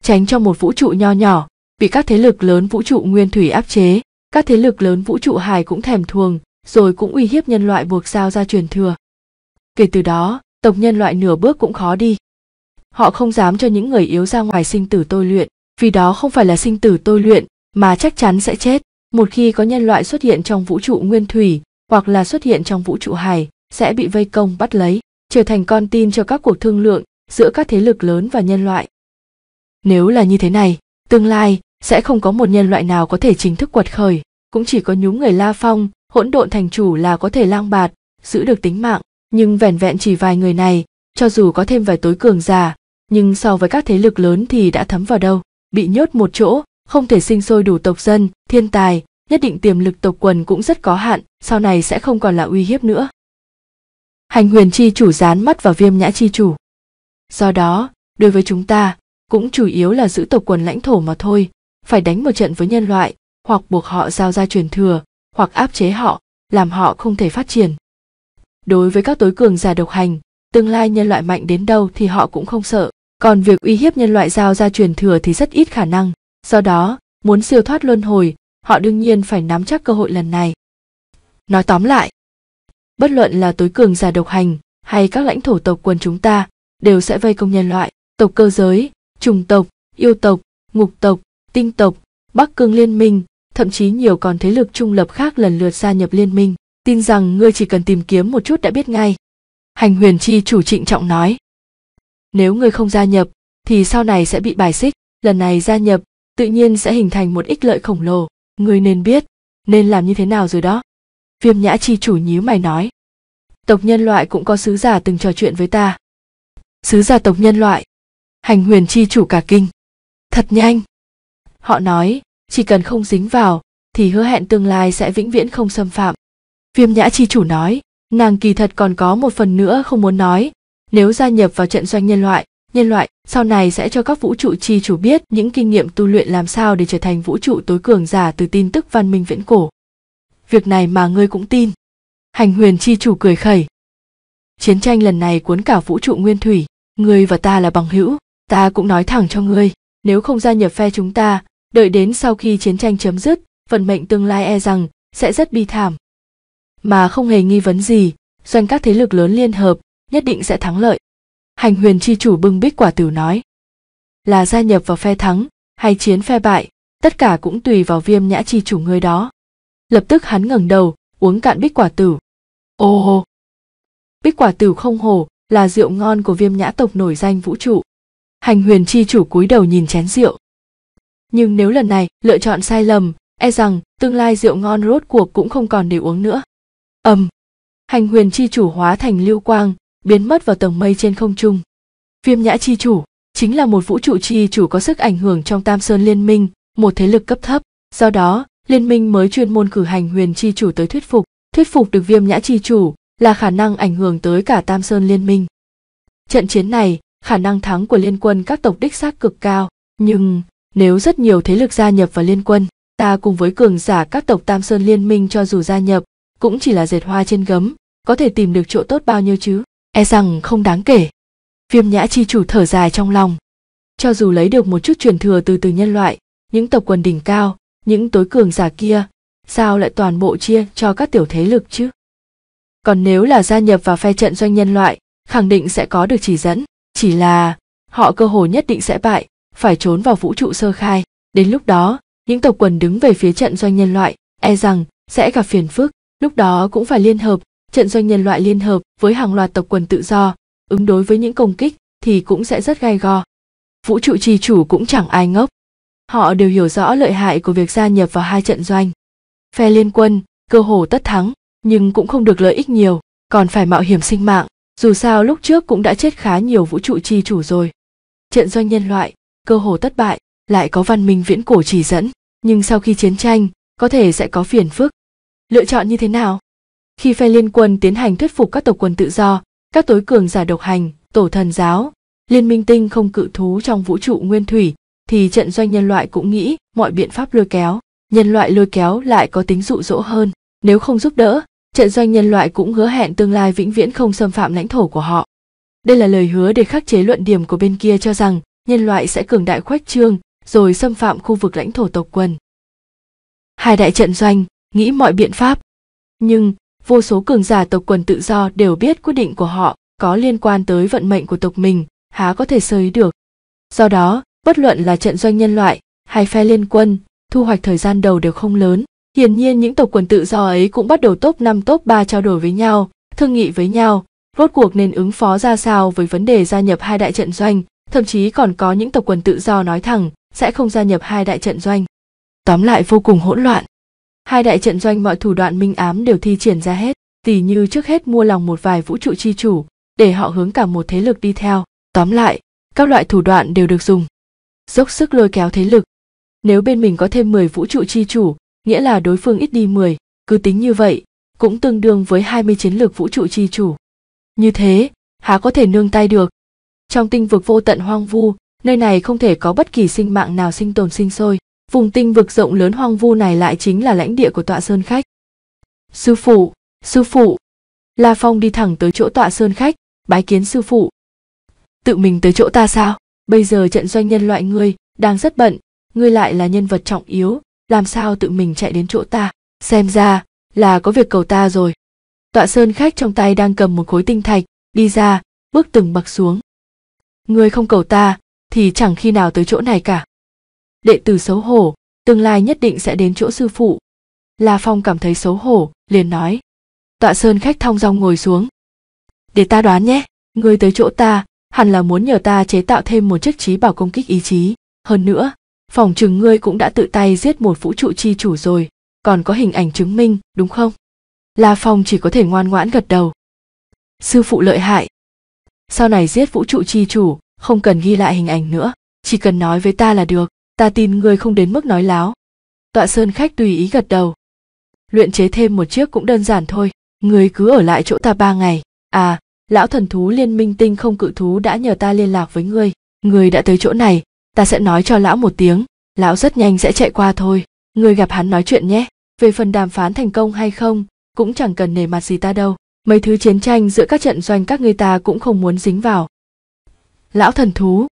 tránh cho một vũ trụ nho nhỏ bị các thế lực lớn vũ trụ nguyên thủy áp chế các thế lực lớn vũ trụ hài cũng thèm thuồng rồi cũng uy hiếp nhân loại buộc sao ra truyền thừa kể từ đó tộc nhân loại nửa bước cũng khó đi họ không dám cho những người yếu ra ngoài sinh tử tôi luyện vì đó không phải là sinh tử tôi luyện mà chắc chắn sẽ chết một khi có nhân loại xuất hiện trong vũ trụ nguyên thủy hoặc là xuất hiện trong vũ trụ hài sẽ bị vây công bắt lấy trở thành con tin cho các cuộc thương lượng giữa các thế lực lớn và nhân loại nếu là như thế này tương lai sẽ không có một nhân loại nào có thể chính thức quật khởi cũng chỉ có nhúm người la phong hỗn độn thành chủ là có thể lang bạt giữ được tính mạng nhưng vẻn vẹn chỉ vài người này cho dù có thêm vài tối cường già nhưng so với các thế lực lớn thì đã thấm vào đâu bị nhốt một chỗ không thể sinh sôi đủ tộc dân thiên tài nhất định tiềm lực tộc quần cũng rất có hạn sau này sẽ không còn là uy hiếp nữa hành huyền chi chủ dán mắt vào viêm nhã chi chủ do đó đối với chúng ta cũng chủ yếu là giữ tộc quần lãnh thổ mà thôi phải đánh một trận với nhân loại hoặc buộc họ giao ra truyền thừa hoặc áp chế họ làm họ không thể phát triển đối với các tối cường giả độc hành tương lai nhân loại mạnh đến đâu thì họ cũng không sợ còn việc uy hiếp nhân loại giao ra truyền thừa thì rất ít khả năng do đó muốn siêu thoát luân hồi họ đương nhiên phải nắm chắc cơ hội lần này nói tóm lại bất luận là tối cường giả độc hành hay các lãnh thổ tộc quân chúng ta đều sẽ vây công nhân loại tộc cơ giới trùng tộc yêu tộc ngục tộc tinh tộc bắc cương liên minh thậm chí nhiều còn thế lực trung lập khác lần lượt gia nhập liên minh tin rằng ngươi chỉ cần tìm kiếm một chút đã biết ngay hành huyền chi chủ trịnh trọng nói nếu ngươi không gia nhập thì sau này sẽ bị bài xích lần này gia nhập tự nhiên sẽ hình thành một ích lợi khổng lồ Ngươi nên biết nên làm như thế nào rồi đó viêm nhã chi chủ nhíu mày nói tộc nhân loại cũng có sứ giả từng trò chuyện với ta sứ giả tộc nhân loại hành huyền chi chủ cả kinh thật nhanh họ nói chỉ cần không dính vào thì hứa hẹn tương lai sẽ vĩnh viễn không xâm phạm viêm nhã chi chủ nói nàng kỳ thật còn có một phần nữa không muốn nói nếu gia nhập vào trận doanh nhân loại nhân loại sau này sẽ cho các vũ trụ chi chủ biết những kinh nghiệm tu luyện làm sao để trở thành vũ trụ tối cường giả từ tin tức văn minh viễn cổ. Việc này mà ngươi cũng tin. Hành huyền chi chủ cười khẩy. Chiến tranh lần này cuốn cả vũ trụ nguyên thủy, ngươi và ta là bằng hữu, ta cũng nói thẳng cho ngươi, nếu không gia nhập phe chúng ta, đợi đến sau khi chiến tranh chấm dứt, vận mệnh tương lai e rằng sẽ rất bi thảm. Mà không hề nghi vấn gì, doanh các thế lực lớn liên hợp nhất định sẽ thắng lợi hành huyền chi chủ bưng bích quả tử nói là gia nhập vào phe thắng hay chiến phe bại tất cả cũng tùy vào viêm nhã chi chủ người đó lập tức hắn ngẩng đầu uống cạn bích quả tử ô hô bích quả tử không hổ là rượu ngon của viêm nhã tộc nổi danh vũ trụ hành huyền chi chủ cúi đầu nhìn chén rượu nhưng nếu lần này lựa chọn sai lầm e rằng tương lai rượu ngon rốt cuộc cũng không còn để uống nữa ầm hành huyền chi chủ hóa thành lưu quang biến mất vào tầng mây trên không trung viêm nhã chi chủ chính là một vũ trụ chi chủ có sức ảnh hưởng trong tam sơn liên minh một thế lực cấp thấp do đó liên minh mới chuyên môn cử hành huyền chi chủ tới thuyết phục thuyết phục được viêm nhã chi chủ là khả năng ảnh hưởng tới cả tam sơn liên minh trận chiến này khả năng thắng của liên quân các tộc đích xác cực cao nhưng nếu rất nhiều thế lực gia nhập vào liên quân ta cùng với cường giả các tộc tam sơn liên minh cho dù gia nhập cũng chỉ là dệt hoa trên gấm có thể tìm được chỗ tốt bao nhiêu chứ e rằng không đáng kể viêm nhã chi chủ thở dài trong lòng cho dù lấy được một chút truyền thừa từ từ nhân loại những tộc quần đỉnh cao những tối cường giả kia sao lại toàn bộ chia cho các tiểu thế lực chứ còn nếu là gia nhập vào phe trận doanh nhân loại khẳng định sẽ có được chỉ dẫn chỉ là họ cơ hồ nhất định sẽ bại phải trốn vào vũ trụ sơ khai đến lúc đó những tộc quần đứng về phía trận doanh nhân loại e rằng sẽ gặp phiền phức lúc đó cũng phải liên hợp trận doanh nhân loại liên hợp với hàng loạt tộc quần tự do ứng đối với những công kích thì cũng sẽ rất gai go vũ trụ trì chủ cũng chẳng ai ngốc họ đều hiểu rõ lợi hại của việc gia nhập vào hai trận doanh phe liên quân cơ hồ tất thắng nhưng cũng không được lợi ích nhiều còn phải mạo hiểm sinh mạng dù sao lúc trước cũng đã chết khá nhiều vũ trụ chi chủ rồi trận doanh nhân loại cơ hồ thất bại lại có văn minh viễn cổ chỉ dẫn nhưng sau khi chiến tranh có thể sẽ có phiền phức lựa chọn như thế nào khi phe liên quân tiến hành thuyết phục các tộc quân tự do, các tối cường giả độc hành, tổ thần giáo, liên minh tinh không cự thú trong vũ trụ nguyên thủy, thì trận doanh nhân loại cũng nghĩ mọi biện pháp lôi kéo. Nhân loại lôi kéo lại có tính dụ dỗ hơn, nếu không giúp đỡ, trận doanh nhân loại cũng hứa hẹn tương lai vĩnh viễn không xâm phạm lãnh thổ của họ. Đây là lời hứa để khắc chế luận điểm của bên kia cho rằng nhân loại sẽ cường đại khoách trương rồi xâm phạm khu vực lãnh thổ tộc Quân. Hai đại trận doanh nghĩ mọi biện pháp, nhưng vô số cường giả tộc quần tự do đều biết quyết định của họ có liên quan tới vận mệnh của tộc mình há có thể sơi được do đó bất luận là trận doanh nhân loại hay phe liên quân thu hoạch thời gian đầu đều không lớn hiển nhiên những tộc quần tự do ấy cũng bắt đầu top năm top ba trao đổi với nhau thương nghị với nhau rốt cuộc nên ứng phó ra sao với vấn đề gia nhập hai đại trận doanh thậm chí còn có những tộc quần tự do nói thẳng sẽ không gia nhập hai đại trận doanh tóm lại vô cùng hỗn loạn hai đại trận doanh mọi thủ đoạn minh ám đều thi triển ra hết tỉ như trước hết mua lòng một vài vũ trụ chi chủ để họ hướng cả một thế lực đi theo tóm lại các loại thủ đoạn đều được dùng dốc sức lôi kéo thế lực nếu bên mình có thêm 10 vũ trụ chi chủ nghĩa là đối phương ít đi 10, cứ tính như vậy cũng tương đương với 20 chiến lược vũ trụ chi chủ như thế há có thể nương tay được trong tinh vực vô tận hoang vu nơi này không thể có bất kỳ sinh mạng nào sinh tồn sinh sôi vùng tinh vực rộng lớn hoang vu này lại chính là lãnh địa của tọa sơn khách sư phụ sư phụ la phong đi thẳng tới chỗ tọa sơn khách bái kiến sư phụ tự mình tới chỗ ta sao bây giờ trận doanh nhân loại ngươi đang rất bận ngươi lại là nhân vật trọng yếu làm sao tự mình chạy đến chỗ ta xem ra là có việc cầu ta rồi tọa sơn khách trong tay đang cầm một khối tinh thạch đi ra bước từng bậc xuống ngươi không cầu ta thì chẳng khi nào tới chỗ này cả đệ tử xấu hổ tương lai nhất định sẽ đến chỗ sư phụ la phong cảm thấy xấu hổ liền nói tọa sơn khách thong dong ngồi xuống để ta đoán nhé ngươi tới chỗ ta hẳn là muốn nhờ ta chế tạo thêm một chiếc trí bảo công kích ý chí hơn nữa phòng chừng ngươi cũng đã tự tay giết một vũ trụ chi chủ rồi còn có hình ảnh chứng minh đúng không la phong chỉ có thể ngoan ngoãn gật đầu sư phụ lợi hại sau này giết vũ trụ chi chủ không cần ghi lại hình ảnh nữa chỉ cần nói với ta là được ta tin ngươi không đến mức nói láo tọa sơn khách tùy ý gật đầu luyện chế thêm một chiếc cũng đơn giản thôi ngươi cứ ở lại chỗ ta ba ngày à lão thần thú liên minh tinh không cự thú đã nhờ ta liên lạc với ngươi ngươi đã tới chỗ này ta sẽ nói cho lão một tiếng lão rất nhanh sẽ chạy qua thôi ngươi gặp hắn nói chuyện nhé về phần đàm phán thành công hay không cũng chẳng cần nề mặt gì ta đâu mấy thứ chiến tranh giữa các trận doanh các ngươi ta cũng không muốn dính vào lão thần thú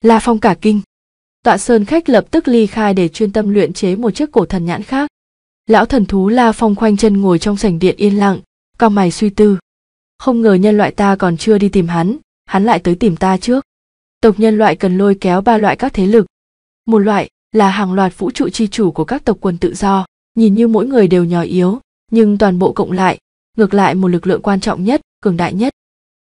la phong cả kinh tọa sơn khách lập tức ly khai để chuyên tâm luyện chế một chiếc cổ thần nhãn khác lão thần thú la phong khoanh chân ngồi trong sảnh điện yên lặng cao mày suy tư không ngờ nhân loại ta còn chưa đi tìm hắn hắn lại tới tìm ta trước tộc nhân loại cần lôi kéo ba loại các thế lực một loại là hàng loạt vũ trụ chi chủ của các tộc quân tự do nhìn như mỗi người đều nhỏ yếu nhưng toàn bộ cộng lại ngược lại một lực lượng quan trọng nhất cường đại nhất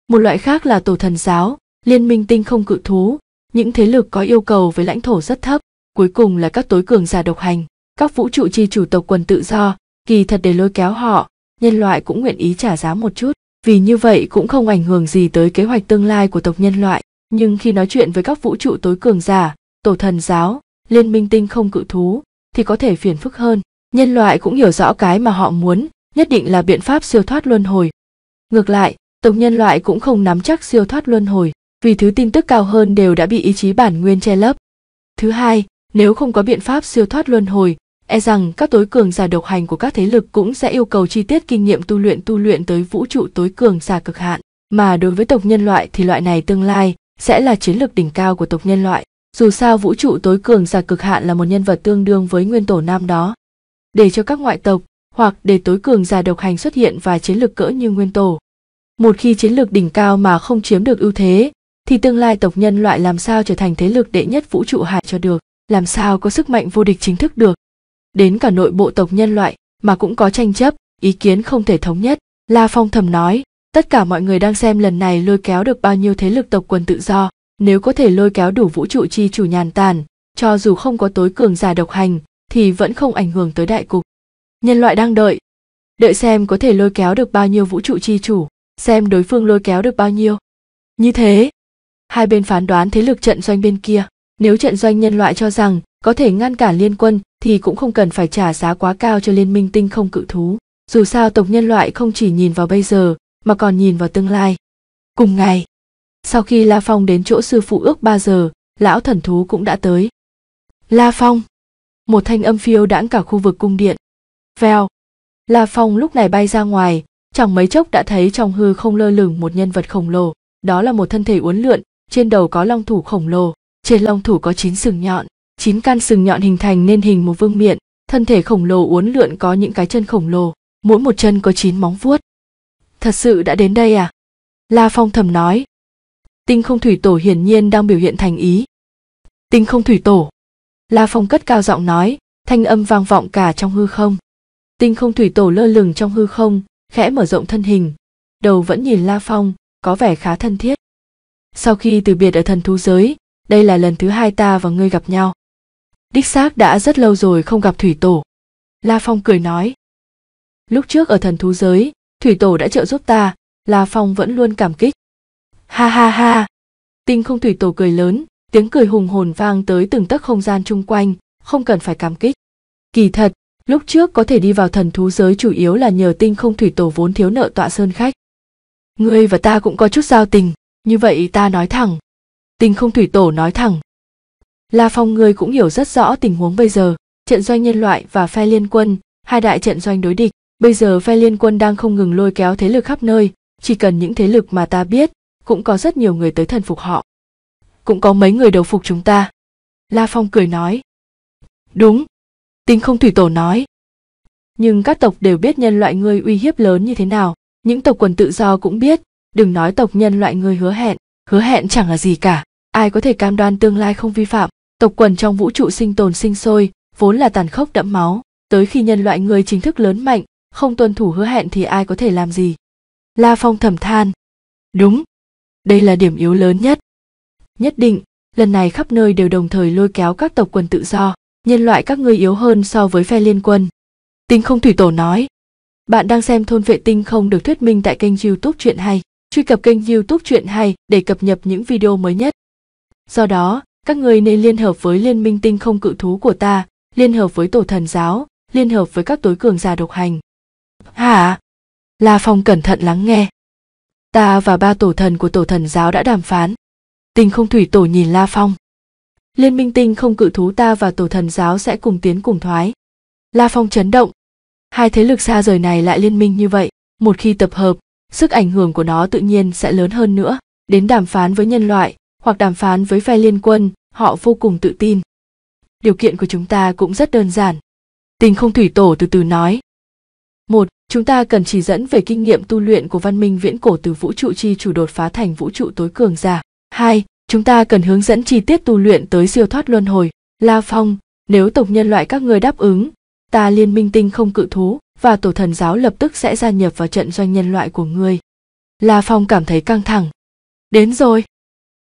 một loại khác là tổ thần giáo liên minh tinh không cự thú những thế lực có yêu cầu với lãnh thổ rất thấp cuối cùng là các tối cường giả độc hành các vũ trụ chi chủ tộc quần tự do kỳ thật để lôi kéo họ nhân loại cũng nguyện ý trả giá một chút vì như vậy cũng không ảnh hưởng gì tới kế hoạch tương lai của tộc nhân loại nhưng khi nói chuyện với các vũ trụ tối cường giả tổ thần giáo liên minh tinh không cự thú thì có thể phiền phức hơn nhân loại cũng hiểu rõ cái mà họ muốn nhất định là biện pháp siêu thoát luân hồi ngược lại tộc nhân loại cũng không nắm chắc siêu thoát luân hồi vì thứ tin tức cao hơn đều đã bị ý chí bản nguyên che lấp. Thứ hai, nếu không có biện pháp siêu thoát luân hồi, e rằng các tối cường giả độc hành của các thế lực cũng sẽ yêu cầu chi tiết kinh nghiệm tu luyện tu luyện tới vũ trụ tối cường giả cực hạn, mà đối với tộc nhân loại thì loại này tương lai sẽ là chiến lược đỉnh cao của tộc nhân loại. Dù sao vũ trụ tối cường giả cực hạn là một nhân vật tương đương với nguyên tổ nam đó. Để cho các ngoại tộc hoặc để tối cường giả độc hành xuất hiện và chiến lược cỡ như nguyên tổ. Một khi chiến lược đỉnh cao mà không chiếm được ưu thế thì tương lai tộc nhân loại làm sao trở thành thế lực đệ nhất vũ trụ hải cho được, làm sao có sức mạnh vô địch chính thức được. Đến cả nội bộ tộc nhân loại mà cũng có tranh chấp, ý kiến không thể thống nhất, La Phong thầm nói, tất cả mọi người đang xem lần này lôi kéo được bao nhiêu thế lực tộc quần tự do, nếu có thể lôi kéo đủ vũ trụ chi chủ nhàn tàn, cho dù không có tối cường giả độc hành, thì vẫn không ảnh hưởng tới đại cục. Nhân loại đang đợi, đợi xem có thể lôi kéo được bao nhiêu vũ trụ chi chủ, xem đối phương lôi kéo được bao nhiêu. Như thế, hai bên phán đoán thế lực trận doanh bên kia nếu trận doanh nhân loại cho rằng có thể ngăn cản liên quân thì cũng không cần phải trả giá quá cao cho liên minh tinh không cự thú dù sao tộc nhân loại không chỉ nhìn vào bây giờ mà còn nhìn vào tương lai cùng ngày sau khi la phong đến chỗ sư phụ ước ba giờ lão thần thú cũng đã tới la phong một thanh âm phiêu đãng cả khu vực cung điện veo la phong lúc này bay ra ngoài chẳng mấy chốc đã thấy trong hư không lơ lửng một nhân vật khổng lồ đó là một thân thể uốn lượn trên đầu có long thủ khổng lồ trên long thủ có chín sừng nhọn chín căn sừng nhọn hình thành nên hình một vương miện thân thể khổng lồ uốn lượn có những cái chân khổng lồ mỗi một chân có chín móng vuốt thật sự đã đến đây à la phong thầm nói tinh không thủy tổ hiển nhiên đang biểu hiện thành ý tinh không thủy tổ la phong cất cao giọng nói thanh âm vang vọng cả trong hư không tinh không thủy tổ lơ lửng trong hư không khẽ mở rộng thân hình đầu vẫn nhìn la phong có vẻ khá thân thiết sau khi từ biệt ở thần thú giới đây là lần thứ hai ta và ngươi gặp nhau đích xác đã rất lâu rồi không gặp thủy tổ la phong cười nói lúc trước ở thần thú giới thủy tổ đã trợ giúp ta la phong vẫn luôn cảm kích ha ha ha tinh không thủy tổ cười lớn tiếng cười hùng hồn vang tới từng tấc không gian chung quanh không cần phải cảm kích kỳ thật lúc trước có thể đi vào thần thú giới chủ yếu là nhờ tinh không thủy tổ vốn thiếu nợ tọa sơn khách ngươi và ta cũng có chút giao tình như vậy ta nói thẳng tình không thủy tổ nói thẳng la phong ngươi cũng hiểu rất rõ tình huống bây giờ trận doanh nhân loại và phe liên quân hai đại trận doanh đối địch bây giờ phe liên quân đang không ngừng lôi kéo thế lực khắp nơi chỉ cần những thế lực mà ta biết cũng có rất nhiều người tới thần phục họ cũng có mấy người đầu phục chúng ta la phong cười nói đúng tinh không thủy tổ nói nhưng các tộc đều biết nhân loại ngươi uy hiếp lớn như thế nào những tộc quần tự do cũng biết đừng nói tộc nhân loại người hứa hẹn hứa hẹn chẳng là gì cả ai có thể cam đoan tương lai không vi phạm tộc quần trong vũ trụ sinh tồn sinh sôi vốn là tàn khốc đẫm máu tới khi nhân loại người chính thức lớn mạnh không tuân thủ hứa hẹn thì ai có thể làm gì la phong thầm than đúng đây là điểm yếu lớn nhất nhất định lần này khắp nơi đều đồng thời lôi kéo các tộc quần tự do nhân loại các ngươi yếu hơn so với phe liên quân tinh không thủy tổ nói bạn đang xem thôn vệ tinh không được thuyết minh tại kênh youtube chuyện hay truy cập kênh youtube chuyện hay để cập nhật những video mới nhất do đó các người nên liên hợp với liên minh tinh không cự thú của ta liên hợp với tổ thần giáo liên hợp với các tối cường già độc hành hả la phong cẩn thận lắng nghe ta và ba tổ thần của tổ thần giáo đã đàm phán tinh không thủy tổ nhìn la phong liên minh tinh không cự thú ta và tổ thần giáo sẽ cùng tiến cùng thoái la phong chấn động hai thế lực xa rời này lại liên minh như vậy một khi tập hợp sức ảnh hưởng của nó tự nhiên sẽ lớn hơn nữa đến đàm phán với nhân loại hoặc đàm phán với phe liên quân họ vô cùng tự tin điều kiện của chúng ta cũng rất đơn giản tình không thủy tổ từ từ nói một chúng ta cần chỉ dẫn về kinh nghiệm tu luyện của văn minh viễn cổ từ vũ trụ chi chủ đột phá thành vũ trụ tối cường giả hai chúng ta cần hướng dẫn chi tiết tu luyện tới siêu thoát luân hồi la phong nếu tộc nhân loại các người đáp ứng ta liên minh tinh không cự thú và tổ thần giáo lập tức sẽ gia nhập vào trận doanh nhân loại của ngươi. La Phong cảm thấy căng thẳng. Đến rồi.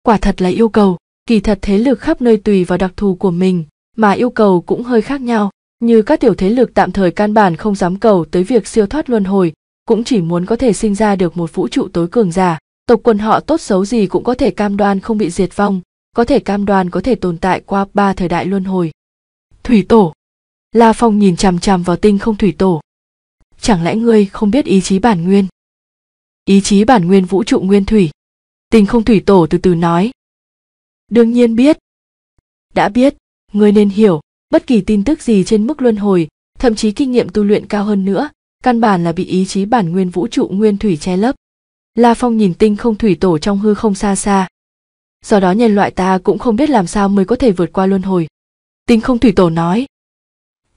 Quả thật là yêu cầu, kỳ thật thế lực khắp nơi tùy vào đặc thù của mình, mà yêu cầu cũng hơi khác nhau. Như các tiểu thế lực tạm thời căn bản không dám cầu tới việc siêu thoát luân hồi, cũng chỉ muốn có thể sinh ra được một vũ trụ tối cường giả, tộc quần họ tốt xấu gì cũng có thể cam đoan không bị diệt vong, có thể cam đoan có thể tồn tại qua ba thời đại luân hồi. Thủy tổ La Phong nhìn chằm chằm vào tinh không thủy tổ chẳng lẽ ngươi không biết ý chí bản nguyên ý chí bản nguyên vũ trụ nguyên thủy tình không thủy tổ từ từ nói đương nhiên biết đã biết ngươi nên hiểu bất kỳ tin tức gì trên mức luân hồi thậm chí kinh nghiệm tu luyện cao hơn nữa căn bản là bị ý chí bản nguyên vũ trụ nguyên thủy che lấp la phong nhìn tinh không thủy tổ trong hư không xa xa do đó nhân loại ta cũng không biết làm sao mới có thể vượt qua luân hồi tinh không thủy tổ nói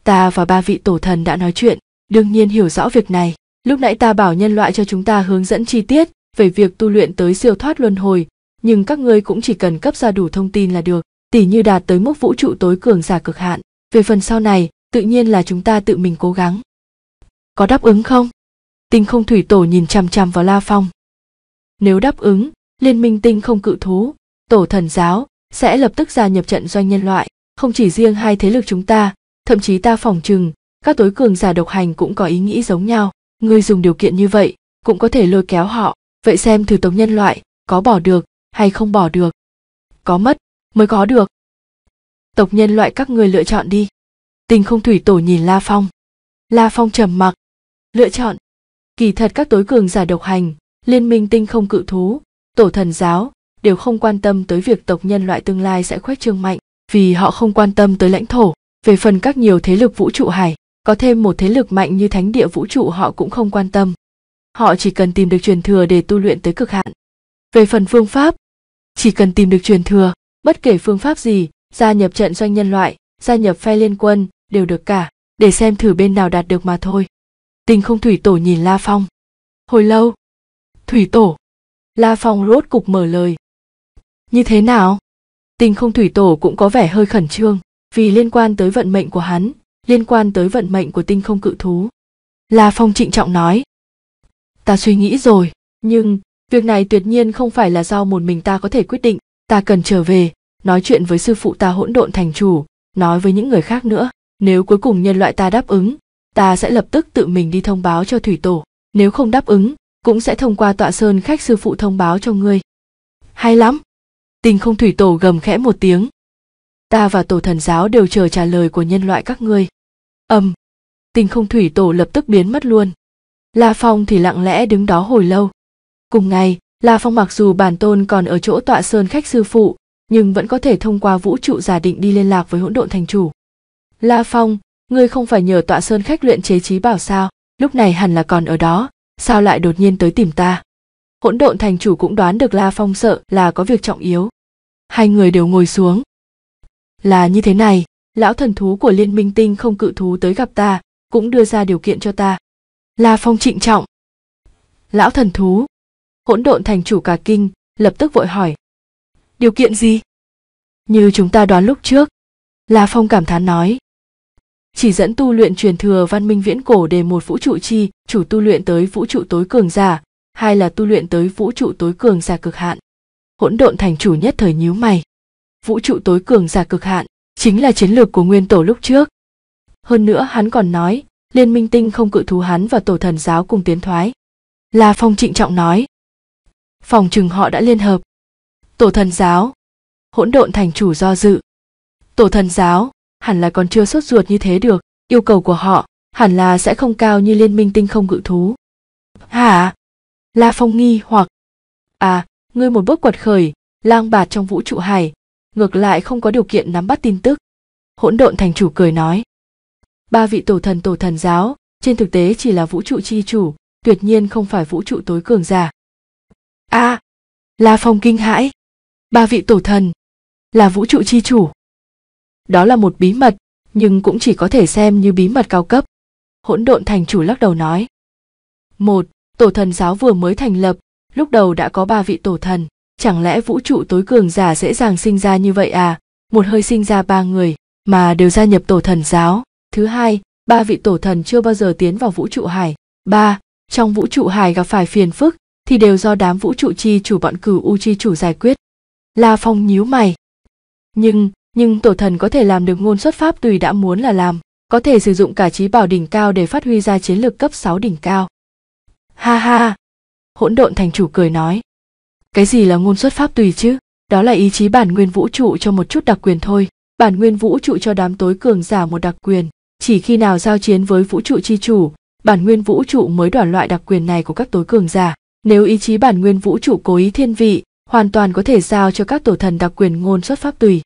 ta và ba vị tổ thần đã nói chuyện đương nhiên hiểu rõ việc này lúc nãy ta bảo nhân loại cho chúng ta hướng dẫn chi tiết về việc tu luyện tới siêu thoát luân hồi nhưng các ngươi cũng chỉ cần cấp ra đủ thông tin là được tỉ như đạt tới mức vũ trụ tối cường giả cực hạn về phần sau này tự nhiên là chúng ta tự mình cố gắng có đáp ứng không tinh không thủy tổ nhìn chằm chằm vào la phong nếu đáp ứng liên minh tinh không cự thú tổ thần giáo sẽ lập tức gia nhập trận doanh nhân loại không chỉ riêng hai thế lực chúng ta thậm chí ta phỏng chừng các tối cường giả độc hành cũng có ý nghĩ giống nhau người dùng điều kiện như vậy cũng có thể lôi kéo họ vậy xem thử tống nhân loại có bỏ được hay không bỏ được có mất mới có được tộc nhân loại các người lựa chọn đi tình không thủy tổ nhìn la phong la phong trầm mặc lựa chọn kỳ thật các tối cường giả độc hành liên minh tinh không cự thú tổ thần giáo đều không quan tâm tới việc tộc nhân loại tương lai sẽ khuếch trương mạnh vì họ không quan tâm tới lãnh thổ về phần các nhiều thế lực vũ trụ hải có thêm một thế lực mạnh như thánh địa vũ trụ họ cũng không quan tâm họ chỉ cần tìm được truyền thừa để tu luyện tới cực hạn về phần phương pháp chỉ cần tìm được truyền thừa bất kể phương pháp gì gia nhập trận doanh nhân loại gia nhập phe liên quân đều được cả để xem thử bên nào đạt được mà thôi tình không thủy tổ nhìn la phong hồi lâu thủy tổ la phong rốt cục mở lời như thế nào tình không thủy tổ cũng có vẻ hơi khẩn trương vì liên quan tới vận mệnh của hắn liên quan tới vận mệnh của tinh không cự thú. La Phong trịnh trọng nói. Ta suy nghĩ rồi, nhưng việc này tuyệt nhiên không phải là do một mình ta có thể quyết định, ta cần trở về, nói chuyện với sư phụ ta hỗn độn thành chủ, nói với những người khác nữa. Nếu cuối cùng nhân loại ta đáp ứng, ta sẽ lập tức tự mình đi thông báo cho thủy tổ. Nếu không đáp ứng, cũng sẽ thông qua tọa sơn khách sư phụ thông báo cho ngươi. Hay lắm! tinh không thủy tổ gầm khẽ một tiếng, ta và tổ thần giáo đều chờ trả lời của nhân loại các ngươi Âm, tình không thủy tổ lập tức biến mất luôn la phong thì lặng lẽ đứng đó hồi lâu cùng ngày la phong mặc dù bản tôn còn ở chỗ tọa sơn khách sư phụ nhưng vẫn có thể thông qua vũ trụ giả định đi liên lạc với hỗn độn thành chủ la phong ngươi không phải nhờ tọa sơn khách luyện chế trí bảo sao lúc này hẳn là còn ở đó sao lại đột nhiên tới tìm ta hỗn độn thành chủ cũng đoán được la phong sợ là có việc trọng yếu hai người đều ngồi xuống là như thế này lão thần thú của liên minh tinh không cự thú tới gặp ta cũng đưa ra điều kiện cho ta la phong trịnh trọng lão thần thú hỗn độn thành chủ cả kinh lập tức vội hỏi điều kiện gì như chúng ta đoán lúc trước la phong cảm thán nói chỉ dẫn tu luyện truyền thừa văn minh viễn cổ để một vũ trụ chi chủ tu luyện tới vũ trụ tối cường giả hay là tu luyện tới vũ trụ tối cường giả cực hạn hỗn độn thành chủ nhất thời nhíu mày vũ trụ tối cường giả cực hạn chính là chiến lược của nguyên tổ lúc trước hơn nữa hắn còn nói liên minh tinh không cự thú hắn và tổ thần giáo cùng tiến thoái la phong trịnh trọng nói phòng chừng họ đã liên hợp tổ thần giáo hỗn độn thành chủ do dự tổ thần giáo hẳn là còn chưa sốt ruột như thế được yêu cầu của họ hẳn là sẽ không cao như liên minh tinh không cự thú hả la phong nghi hoặc à ngươi một bước quật khởi lang bạt trong vũ trụ hải ngược lại không có điều kiện nắm bắt tin tức hỗn độn thành chủ cười nói ba vị tổ thần tổ thần giáo trên thực tế chỉ là vũ trụ chi chủ tuyệt nhiên không phải vũ trụ tối cường giả a à, la phong kinh hãi ba vị tổ thần là vũ trụ chi chủ đó là một bí mật nhưng cũng chỉ có thể xem như bí mật cao cấp hỗn độn thành chủ lắc đầu nói một tổ thần giáo vừa mới thành lập lúc đầu đã có ba vị tổ thần chẳng lẽ vũ trụ tối cường giả dễ dàng sinh ra như vậy à một hơi sinh ra ba người mà đều gia nhập tổ thần giáo thứ hai ba vị tổ thần chưa bao giờ tiến vào vũ trụ hải ba trong vũ trụ hải gặp phải phiền phức thì đều do đám vũ trụ chi chủ bọn cử u chi chủ giải quyết la phong nhíu mày nhưng nhưng tổ thần có thể làm được ngôn xuất pháp tùy đã muốn là làm có thể sử dụng cả trí bảo đỉnh cao để phát huy ra chiến lược cấp 6 đỉnh cao ha ha hỗn độn thành chủ cười nói cái gì là ngôn xuất pháp tùy chứ đó là ý chí bản nguyên vũ trụ cho một chút đặc quyền thôi bản nguyên vũ trụ cho đám tối cường giả một đặc quyền chỉ khi nào giao chiến với vũ trụ chi chủ bản nguyên vũ trụ mới đoản loại đặc quyền này của các tối cường giả nếu ý chí bản nguyên vũ trụ cố ý thiên vị hoàn toàn có thể giao cho các tổ thần đặc quyền ngôn xuất pháp tùy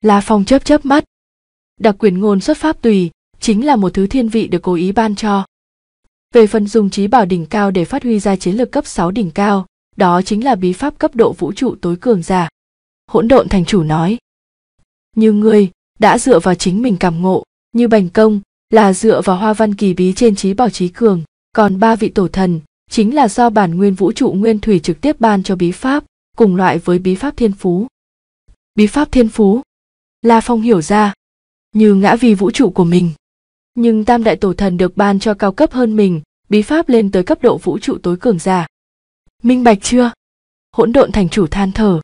la phong chớp chớp mắt đặc quyền ngôn xuất pháp tùy chính là một thứ thiên vị được cố ý ban cho về phần dùng trí bảo đỉnh cao để phát huy ra chiến lược cấp 6 đỉnh cao, đó chính là bí pháp cấp độ vũ trụ tối cường giả hỗn độn thành chủ nói như ngươi đã dựa vào chính mình cảm ngộ như bành công là dựa vào hoa văn kỳ bí trên trí bảo trí cường còn ba vị tổ thần chính là do bản nguyên vũ trụ nguyên thủy trực tiếp ban cho bí pháp cùng loại với bí pháp thiên phú bí pháp thiên phú la phong hiểu ra như ngã vì vũ trụ của mình nhưng tam đại tổ thần được ban cho cao cấp hơn mình bí pháp lên tới cấp độ vũ trụ tối cường giả minh bạch chưa hỗn độn thành chủ than thở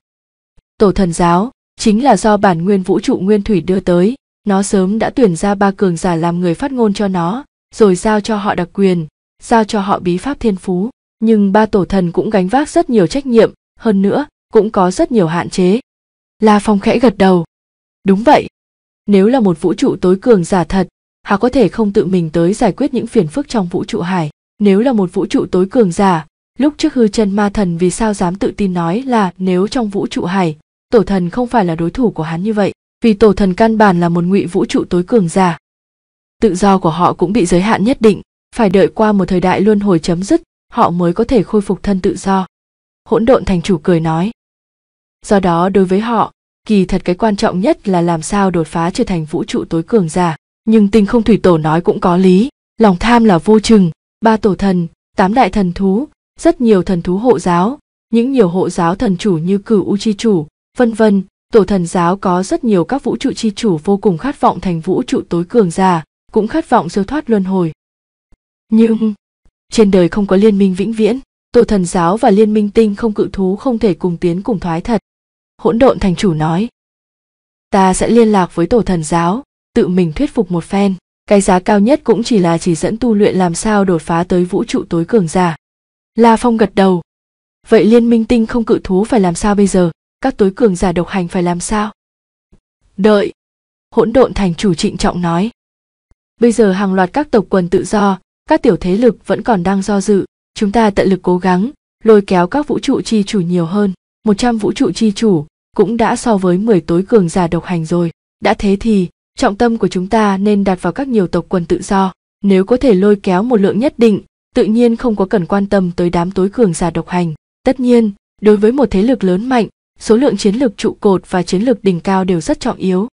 tổ thần giáo chính là do bản nguyên vũ trụ nguyên thủy đưa tới nó sớm đã tuyển ra ba cường giả làm người phát ngôn cho nó rồi giao cho họ đặc quyền giao cho họ bí pháp thiên phú nhưng ba tổ thần cũng gánh vác rất nhiều trách nhiệm hơn nữa cũng có rất nhiều hạn chế la phong khẽ gật đầu đúng vậy nếu là một vũ trụ tối cường giả thật họ có thể không tự mình tới giải quyết những phiền phức trong vũ trụ hải nếu là một vũ trụ tối cường giả lúc trước hư chân ma thần vì sao dám tự tin nói là nếu trong vũ trụ hải tổ thần không phải là đối thủ của hắn như vậy vì tổ thần căn bản là một ngụy vũ trụ tối cường giả tự do của họ cũng bị giới hạn nhất định phải đợi qua một thời đại luân hồi chấm dứt họ mới có thể khôi phục thân tự do hỗn độn thành chủ cười nói do đó đối với họ kỳ thật cái quan trọng nhất là làm sao đột phá trở thành vũ trụ tối cường giả nhưng tinh không thủy tổ nói cũng có lý lòng tham là vô chừng ba tổ thần tám đại thần thú rất nhiều thần thú hộ giáo, những nhiều hộ giáo thần chủ như cửu u chi chủ, vân vân, tổ thần giáo có rất nhiều các vũ trụ chi chủ vô cùng khát vọng thành vũ trụ tối cường già, cũng khát vọng siêu thoát luân hồi. Nhưng trên đời không có liên minh vĩnh viễn, tổ thần giáo và liên minh tinh không cự thú không thể cùng tiến cùng thoái thật. Hỗn độn thành chủ nói: "Ta sẽ liên lạc với tổ thần giáo, tự mình thuyết phục một phen." cái giá cao nhất cũng chỉ là chỉ dẫn tu luyện làm sao đột phá tới vũ trụ tối cường giả La Phong gật đầu. Vậy liên minh tinh không cự thú phải làm sao bây giờ? Các tối cường giả độc hành phải làm sao? Đợi. Hỗn độn thành chủ trịnh trọng nói. Bây giờ hàng loạt các tộc quần tự do, các tiểu thế lực vẫn còn đang do dự, chúng ta tận lực cố gắng, lôi kéo các vũ trụ chi chủ nhiều hơn. 100 vũ trụ chi chủ cũng đã so với 10 tối cường giả độc hành rồi. Đã thế thì, trọng tâm của chúng ta nên đặt vào các nhiều tộc quần tự do. Nếu có thể lôi kéo một lượng nhất định, tự nhiên không có cần quan tâm tới đám tối cường giả độc hành. Tất nhiên, đối với một thế lực lớn mạnh, số lượng chiến lược trụ cột và chiến lược đỉnh cao đều rất trọng yếu.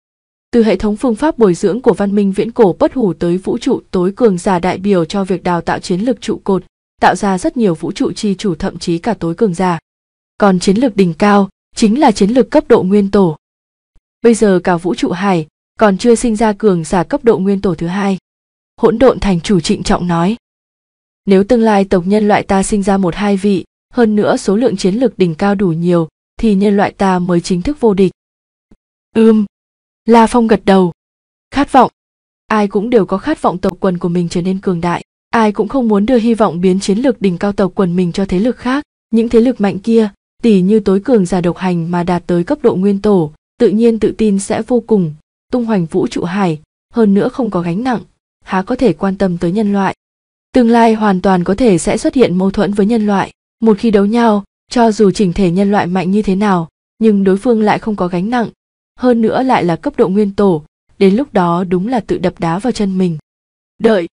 Từ hệ thống phương pháp bồi dưỡng của văn minh viễn cổ bất hủ tới vũ trụ tối cường giả đại biểu cho việc đào tạo chiến lược trụ cột, tạo ra rất nhiều vũ trụ chi chủ thậm chí cả tối cường giả. Còn chiến lược đỉnh cao chính là chiến lược cấp độ nguyên tổ. Bây giờ cả vũ trụ hải còn chưa sinh ra cường giả cấp độ nguyên tổ thứ hai. Hỗn độn thành chủ trịnh trọng nói. Nếu tương lai tộc nhân loại ta sinh ra một hai vị, hơn nữa số lượng chiến lược đỉnh cao đủ nhiều, thì nhân loại ta mới chính thức vô địch. Ưm. La Phong gật đầu. Khát vọng. Ai cũng đều có khát vọng tộc quần của mình trở nên cường đại. Ai cũng không muốn đưa hy vọng biến chiến lược đỉnh cao tộc quần mình cho thế lực khác. Những thế lực mạnh kia, tỉ như tối cường giả độc hành mà đạt tới cấp độ nguyên tổ, tự nhiên tự tin sẽ vô cùng, tung hoành vũ trụ hải, hơn nữa không có gánh nặng, há có thể quan tâm tới nhân loại tương lai hoàn toàn có thể sẽ xuất hiện mâu thuẫn với nhân loại một khi đấu nhau cho dù chỉnh thể nhân loại mạnh như thế nào nhưng đối phương lại không có gánh nặng hơn nữa lại là cấp độ nguyên tổ đến lúc đó đúng là tự đập đá vào chân mình đợi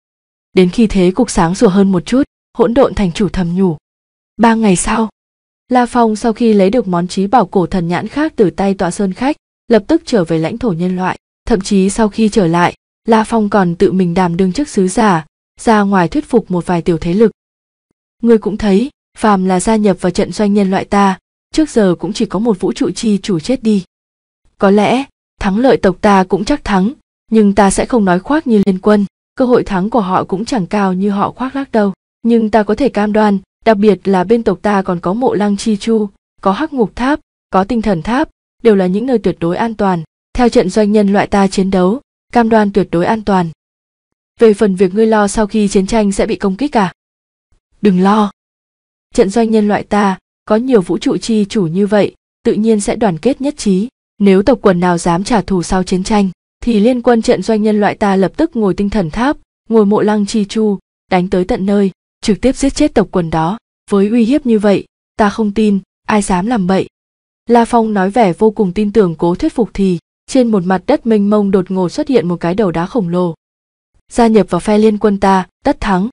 đến khi thế cục sáng sủa hơn một chút hỗn độn thành chủ thầm nhủ ba ngày sau la phong sau khi lấy được món trí bảo cổ thần nhãn khác từ tay tọa sơn khách lập tức trở về lãnh thổ nhân loại thậm chí sau khi trở lại la phong còn tự mình đàm đương chức sứ giả ra ngoài thuyết phục một vài tiểu thế lực. Ngươi cũng thấy, phàm là gia nhập vào trận doanh nhân loại ta, trước giờ cũng chỉ có một vũ trụ chi chủ chết đi. Có lẽ, thắng lợi tộc ta cũng chắc thắng, nhưng ta sẽ không nói khoác như liên quân, cơ hội thắng của họ cũng chẳng cao như họ khoác lác đâu. Nhưng ta có thể cam đoan, đặc biệt là bên tộc ta còn có mộ lăng chi chu, có hắc ngục tháp, có tinh thần tháp, đều là những nơi tuyệt đối an toàn. Theo trận doanh nhân loại ta chiến đấu, cam đoan tuyệt đối an toàn về phần việc ngươi lo sau khi chiến tranh sẽ bị công kích cả à? đừng lo trận doanh nhân loại ta có nhiều vũ trụ chi chủ như vậy tự nhiên sẽ đoàn kết nhất trí nếu tộc quần nào dám trả thù sau chiến tranh thì liên quân trận doanh nhân loại ta lập tức ngồi tinh thần tháp ngồi mộ lăng chi chu đánh tới tận nơi trực tiếp giết chết tộc quần đó với uy hiếp như vậy ta không tin ai dám làm bậy la phong nói vẻ vô cùng tin tưởng cố thuyết phục thì trên một mặt đất mênh mông đột ngột xuất hiện một cái đầu đá khổng lồ gia nhập vào phe liên quân ta, tất thắng.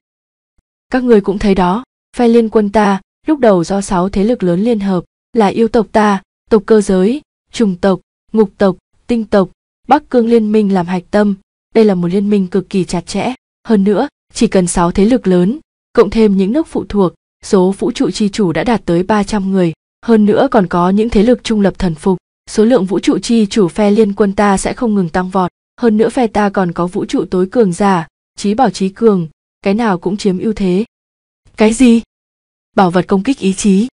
Các người cũng thấy đó, phe liên quân ta, lúc đầu do sáu thế lực lớn liên hợp, là yêu tộc ta, tộc cơ giới, trùng tộc, ngục tộc, tinh tộc, Bắc Cương liên minh làm hạch tâm, đây là một liên minh cực kỳ chặt chẽ, hơn nữa, chỉ cần sáu thế lực lớn, cộng thêm những nước phụ thuộc, số vũ trụ chi chủ đã đạt tới 300 người, hơn nữa còn có những thế lực trung lập thần phục, số lượng vũ trụ chi chủ phe liên quân ta sẽ không ngừng tăng vọt hơn nữa phe ta còn có vũ trụ tối cường giả trí bảo trí cường cái nào cũng chiếm ưu thế cái gì bảo vật công kích ý chí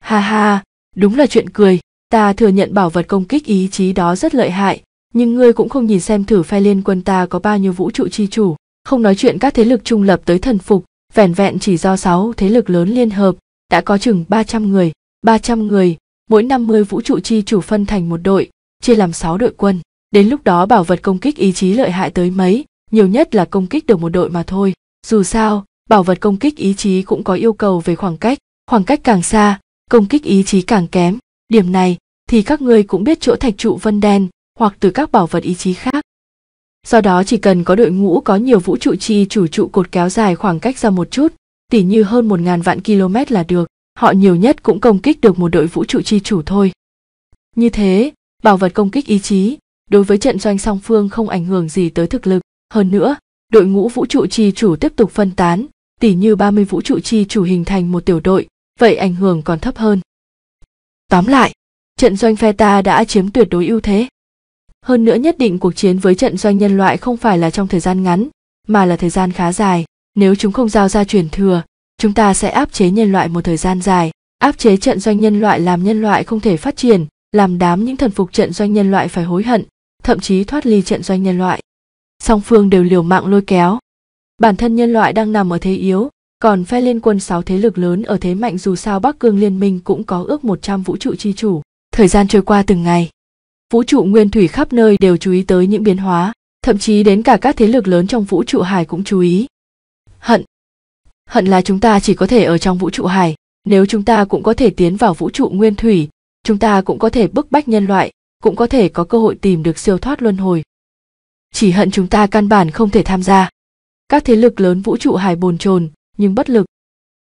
ha ha đúng là chuyện cười ta thừa nhận bảo vật công kích ý chí đó rất lợi hại nhưng ngươi cũng không nhìn xem thử phe liên quân ta có bao nhiêu vũ trụ chi chủ không nói chuyện các thế lực trung lập tới thần phục vẻn vẹn chỉ do sáu thế lực lớn liên hợp đã có chừng 300 người 300 người mỗi 50 vũ trụ chi chủ phân thành một đội chia làm 6 đội quân Đến lúc đó bảo vật công kích ý chí lợi hại tới mấy, nhiều nhất là công kích được một đội mà thôi. Dù sao, bảo vật công kích ý chí cũng có yêu cầu về khoảng cách, khoảng cách càng xa, công kích ý chí càng kém. Điểm này thì các ngươi cũng biết chỗ thạch trụ vân đen hoặc từ các bảo vật ý chí khác. Do đó chỉ cần có đội ngũ có nhiều vũ trụ chi chủ trụ cột kéo dài khoảng cách ra một chút, tỉ như hơn một ngàn vạn km là được, họ nhiều nhất cũng công kích được một đội vũ trụ chi chủ thôi. Như thế, bảo vật công kích ý chí đối với trận doanh song phương không ảnh hưởng gì tới thực lực. Hơn nữa, đội ngũ vũ trụ chi chủ tiếp tục phân tán, tỉ như 30 vũ trụ chi chủ hình thành một tiểu đội, vậy ảnh hưởng còn thấp hơn. Tóm lại, trận doanh phe ta đã chiếm tuyệt đối ưu thế. Hơn nữa nhất định cuộc chiến với trận doanh nhân loại không phải là trong thời gian ngắn, mà là thời gian khá dài. Nếu chúng không giao ra truyền thừa, chúng ta sẽ áp chế nhân loại một thời gian dài, áp chế trận doanh nhân loại làm nhân loại không thể phát triển, làm đám những thần phục trận doanh nhân loại phải hối hận, thậm chí thoát ly trận doanh nhân loại song phương đều liều mạng lôi kéo bản thân nhân loại đang nằm ở thế yếu còn phe liên quân sáu thế lực lớn ở thế mạnh dù sao bắc cương liên minh cũng có ước một trăm vũ trụ chi chủ thời gian trôi qua từng ngày vũ trụ nguyên thủy khắp nơi đều chú ý tới những biến hóa thậm chí đến cả các thế lực lớn trong vũ trụ hải cũng chú ý hận hận là chúng ta chỉ có thể ở trong vũ trụ hải nếu chúng ta cũng có thể tiến vào vũ trụ nguyên thủy chúng ta cũng có thể bức bách nhân loại cũng có thể có cơ hội tìm được siêu thoát luân hồi. Chỉ hận chúng ta căn bản không thể tham gia. Các thế lực lớn vũ trụ hài bồn chồn, nhưng bất lực.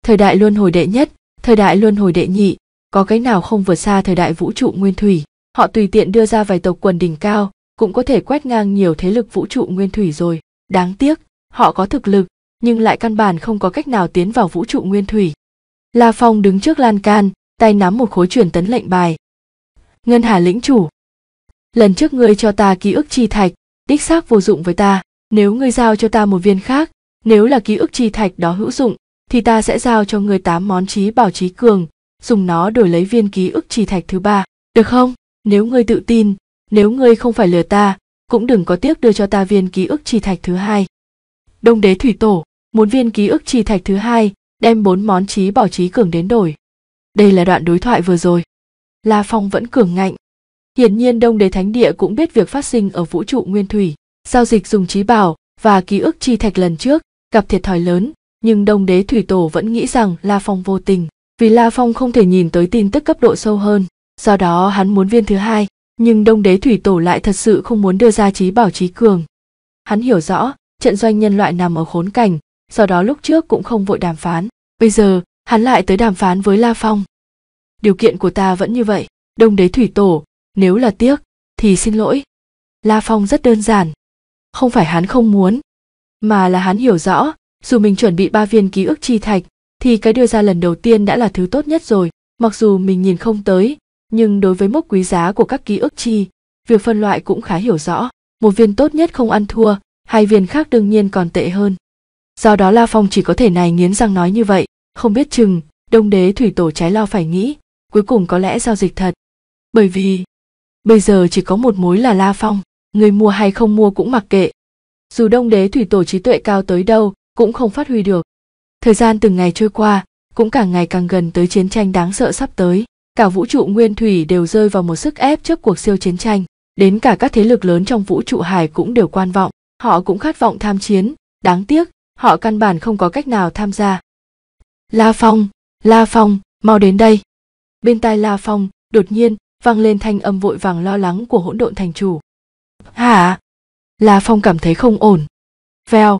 Thời đại luân hồi đệ nhất, thời đại luân hồi đệ nhị, có cái nào không vượt xa thời đại vũ trụ nguyên thủy. Họ tùy tiện đưa ra vài tộc quần đỉnh cao, cũng có thể quét ngang nhiều thế lực vũ trụ nguyên thủy rồi. Đáng tiếc, họ có thực lực, nhưng lại căn bản không có cách nào tiến vào vũ trụ nguyên thủy. La Phong đứng trước lan can, tay nắm một khối truyền tấn lệnh bài. Ngân Hà lĩnh chủ, lần trước ngươi cho ta ký ức chi thạch đích xác vô dụng với ta nếu ngươi giao cho ta một viên khác nếu là ký ức chi thạch đó hữu dụng thì ta sẽ giao cho ngươi tám món trí bảo trí cường dùng nó đổi lấy viên ký ức chi thạch thứ ba được không nếu ngươi tự tin nếu ngươi không phải lừa ta cũng đừng có tiếc đưa cho ta viên ký ức chi thạch thứ hai đông đế thủy tổ muốn viên ký ức chi thạch thứ hai đem bốn món trí bảo trí cường đến đổi đây là đoạn đối thoại vừa rồi la phong vẫn cường ngạnh Hiển nhiên Đông Đế Thánh Địa cũng biết việc phát sinh ở vũ trụ nguyên thủy, giao dịch dùng trí bảo và ký ức chi thạch lần trước gặp thiệt thòi lớn, nhưng Đông Đế Thủy Tổ vẫn nghĩ rằng La Phong vô tình, vì La Phong không thể nhìn tới tin tức cấp độ sâu hơn, do đó hắn muốn viên thứ hai, nhưng Đông Đế Thủy Tổ lại thật sự không muốn đưa ra trí bảo trí cường. Hắn hiểu rõ, trận doanh nhân loại nằm ở khốn cảnh, do đó lúc trước cũng không vội đàm phán, bây giờ hắn lại tới đàm phán với La Phong. Điều kiện của ta vẫn như vậy, Đông Đế Thủy Tổ nếu là tiếc thì xin lỗi la phong rất đơn giản không phải hắn không muốn mà là hắn hiểu rõ dù mình chuẩn bị ba viên ký ức chi thạch thì cái đưa ra lần đầu tiên đã là thứ tốt nhất rồi mặc dù mình nhìn không tới nhưng đối với mốc quý giá của các ký ức chi việc phân loại cũng khá hiểu rõ một viên tốt nhất không ăn thua hai viên khác đương nhiên còn tệ hơn do đó la phong chỉ có thể này nghiến răng nói như vậy không biết chừng đông đế thủy tổ trái lo phải nghĩ cuối cùng có lẽ giao dịch thật bởi vì bây giờ chỉ có một mối là la phong người mua hay không mua cũng mặc kệ dù đông đế thủy tổ trí tuệ cao tới đâu cũng không phát huy được thời gian từng ngày trôi qua cũng càng ngày càng gần tới chiến tranh đáng sợ sắp tới cả vũ trụ nguyên thủy đều rơi vào một sức ép trước cuộc siêu chiến tranh đến cả các thế lực lớn trong vũ trụ hải cũng đều quan vọng họ cũng khát vọng tham chiến đáng tiếc họ căn bản không có cách nào tham gia la phong la phong mau đến đây bên tai la phong đột nhiên vang lên thanh âm vội vàng lo lắng của hỗn độn thành chủ hả la phong cảm thấy không ổn Vèo.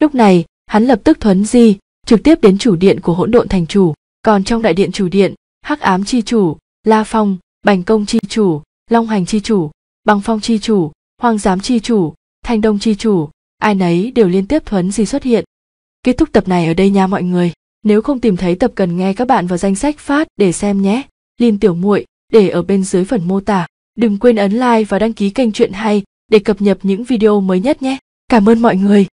lúc này hắn lập tức thuấn di trực tiếp đến chủ điện của hỗn độn thành chủ còn trong đại điện chủ điện hắc ám chi chủ la phong bành công chi chủ long hành chi chủ băng phong chi chủ hoàng giám chi chủ thanh đông chi chủ ai nấy đều liên tiếp thuấn di xuất hiện kết thúc tập này ở đây nha mọi người nếu không tìm thấy tập cần nghe các bạn vào danh sách phát để xem nhé linh tiểu muội để ở bên dưới phần mô tả. Đừng quên ấn like và đăng ký kênh Chuyện Hay để cập nhật những video mới nhất nhé. Cảm ơn mọi người.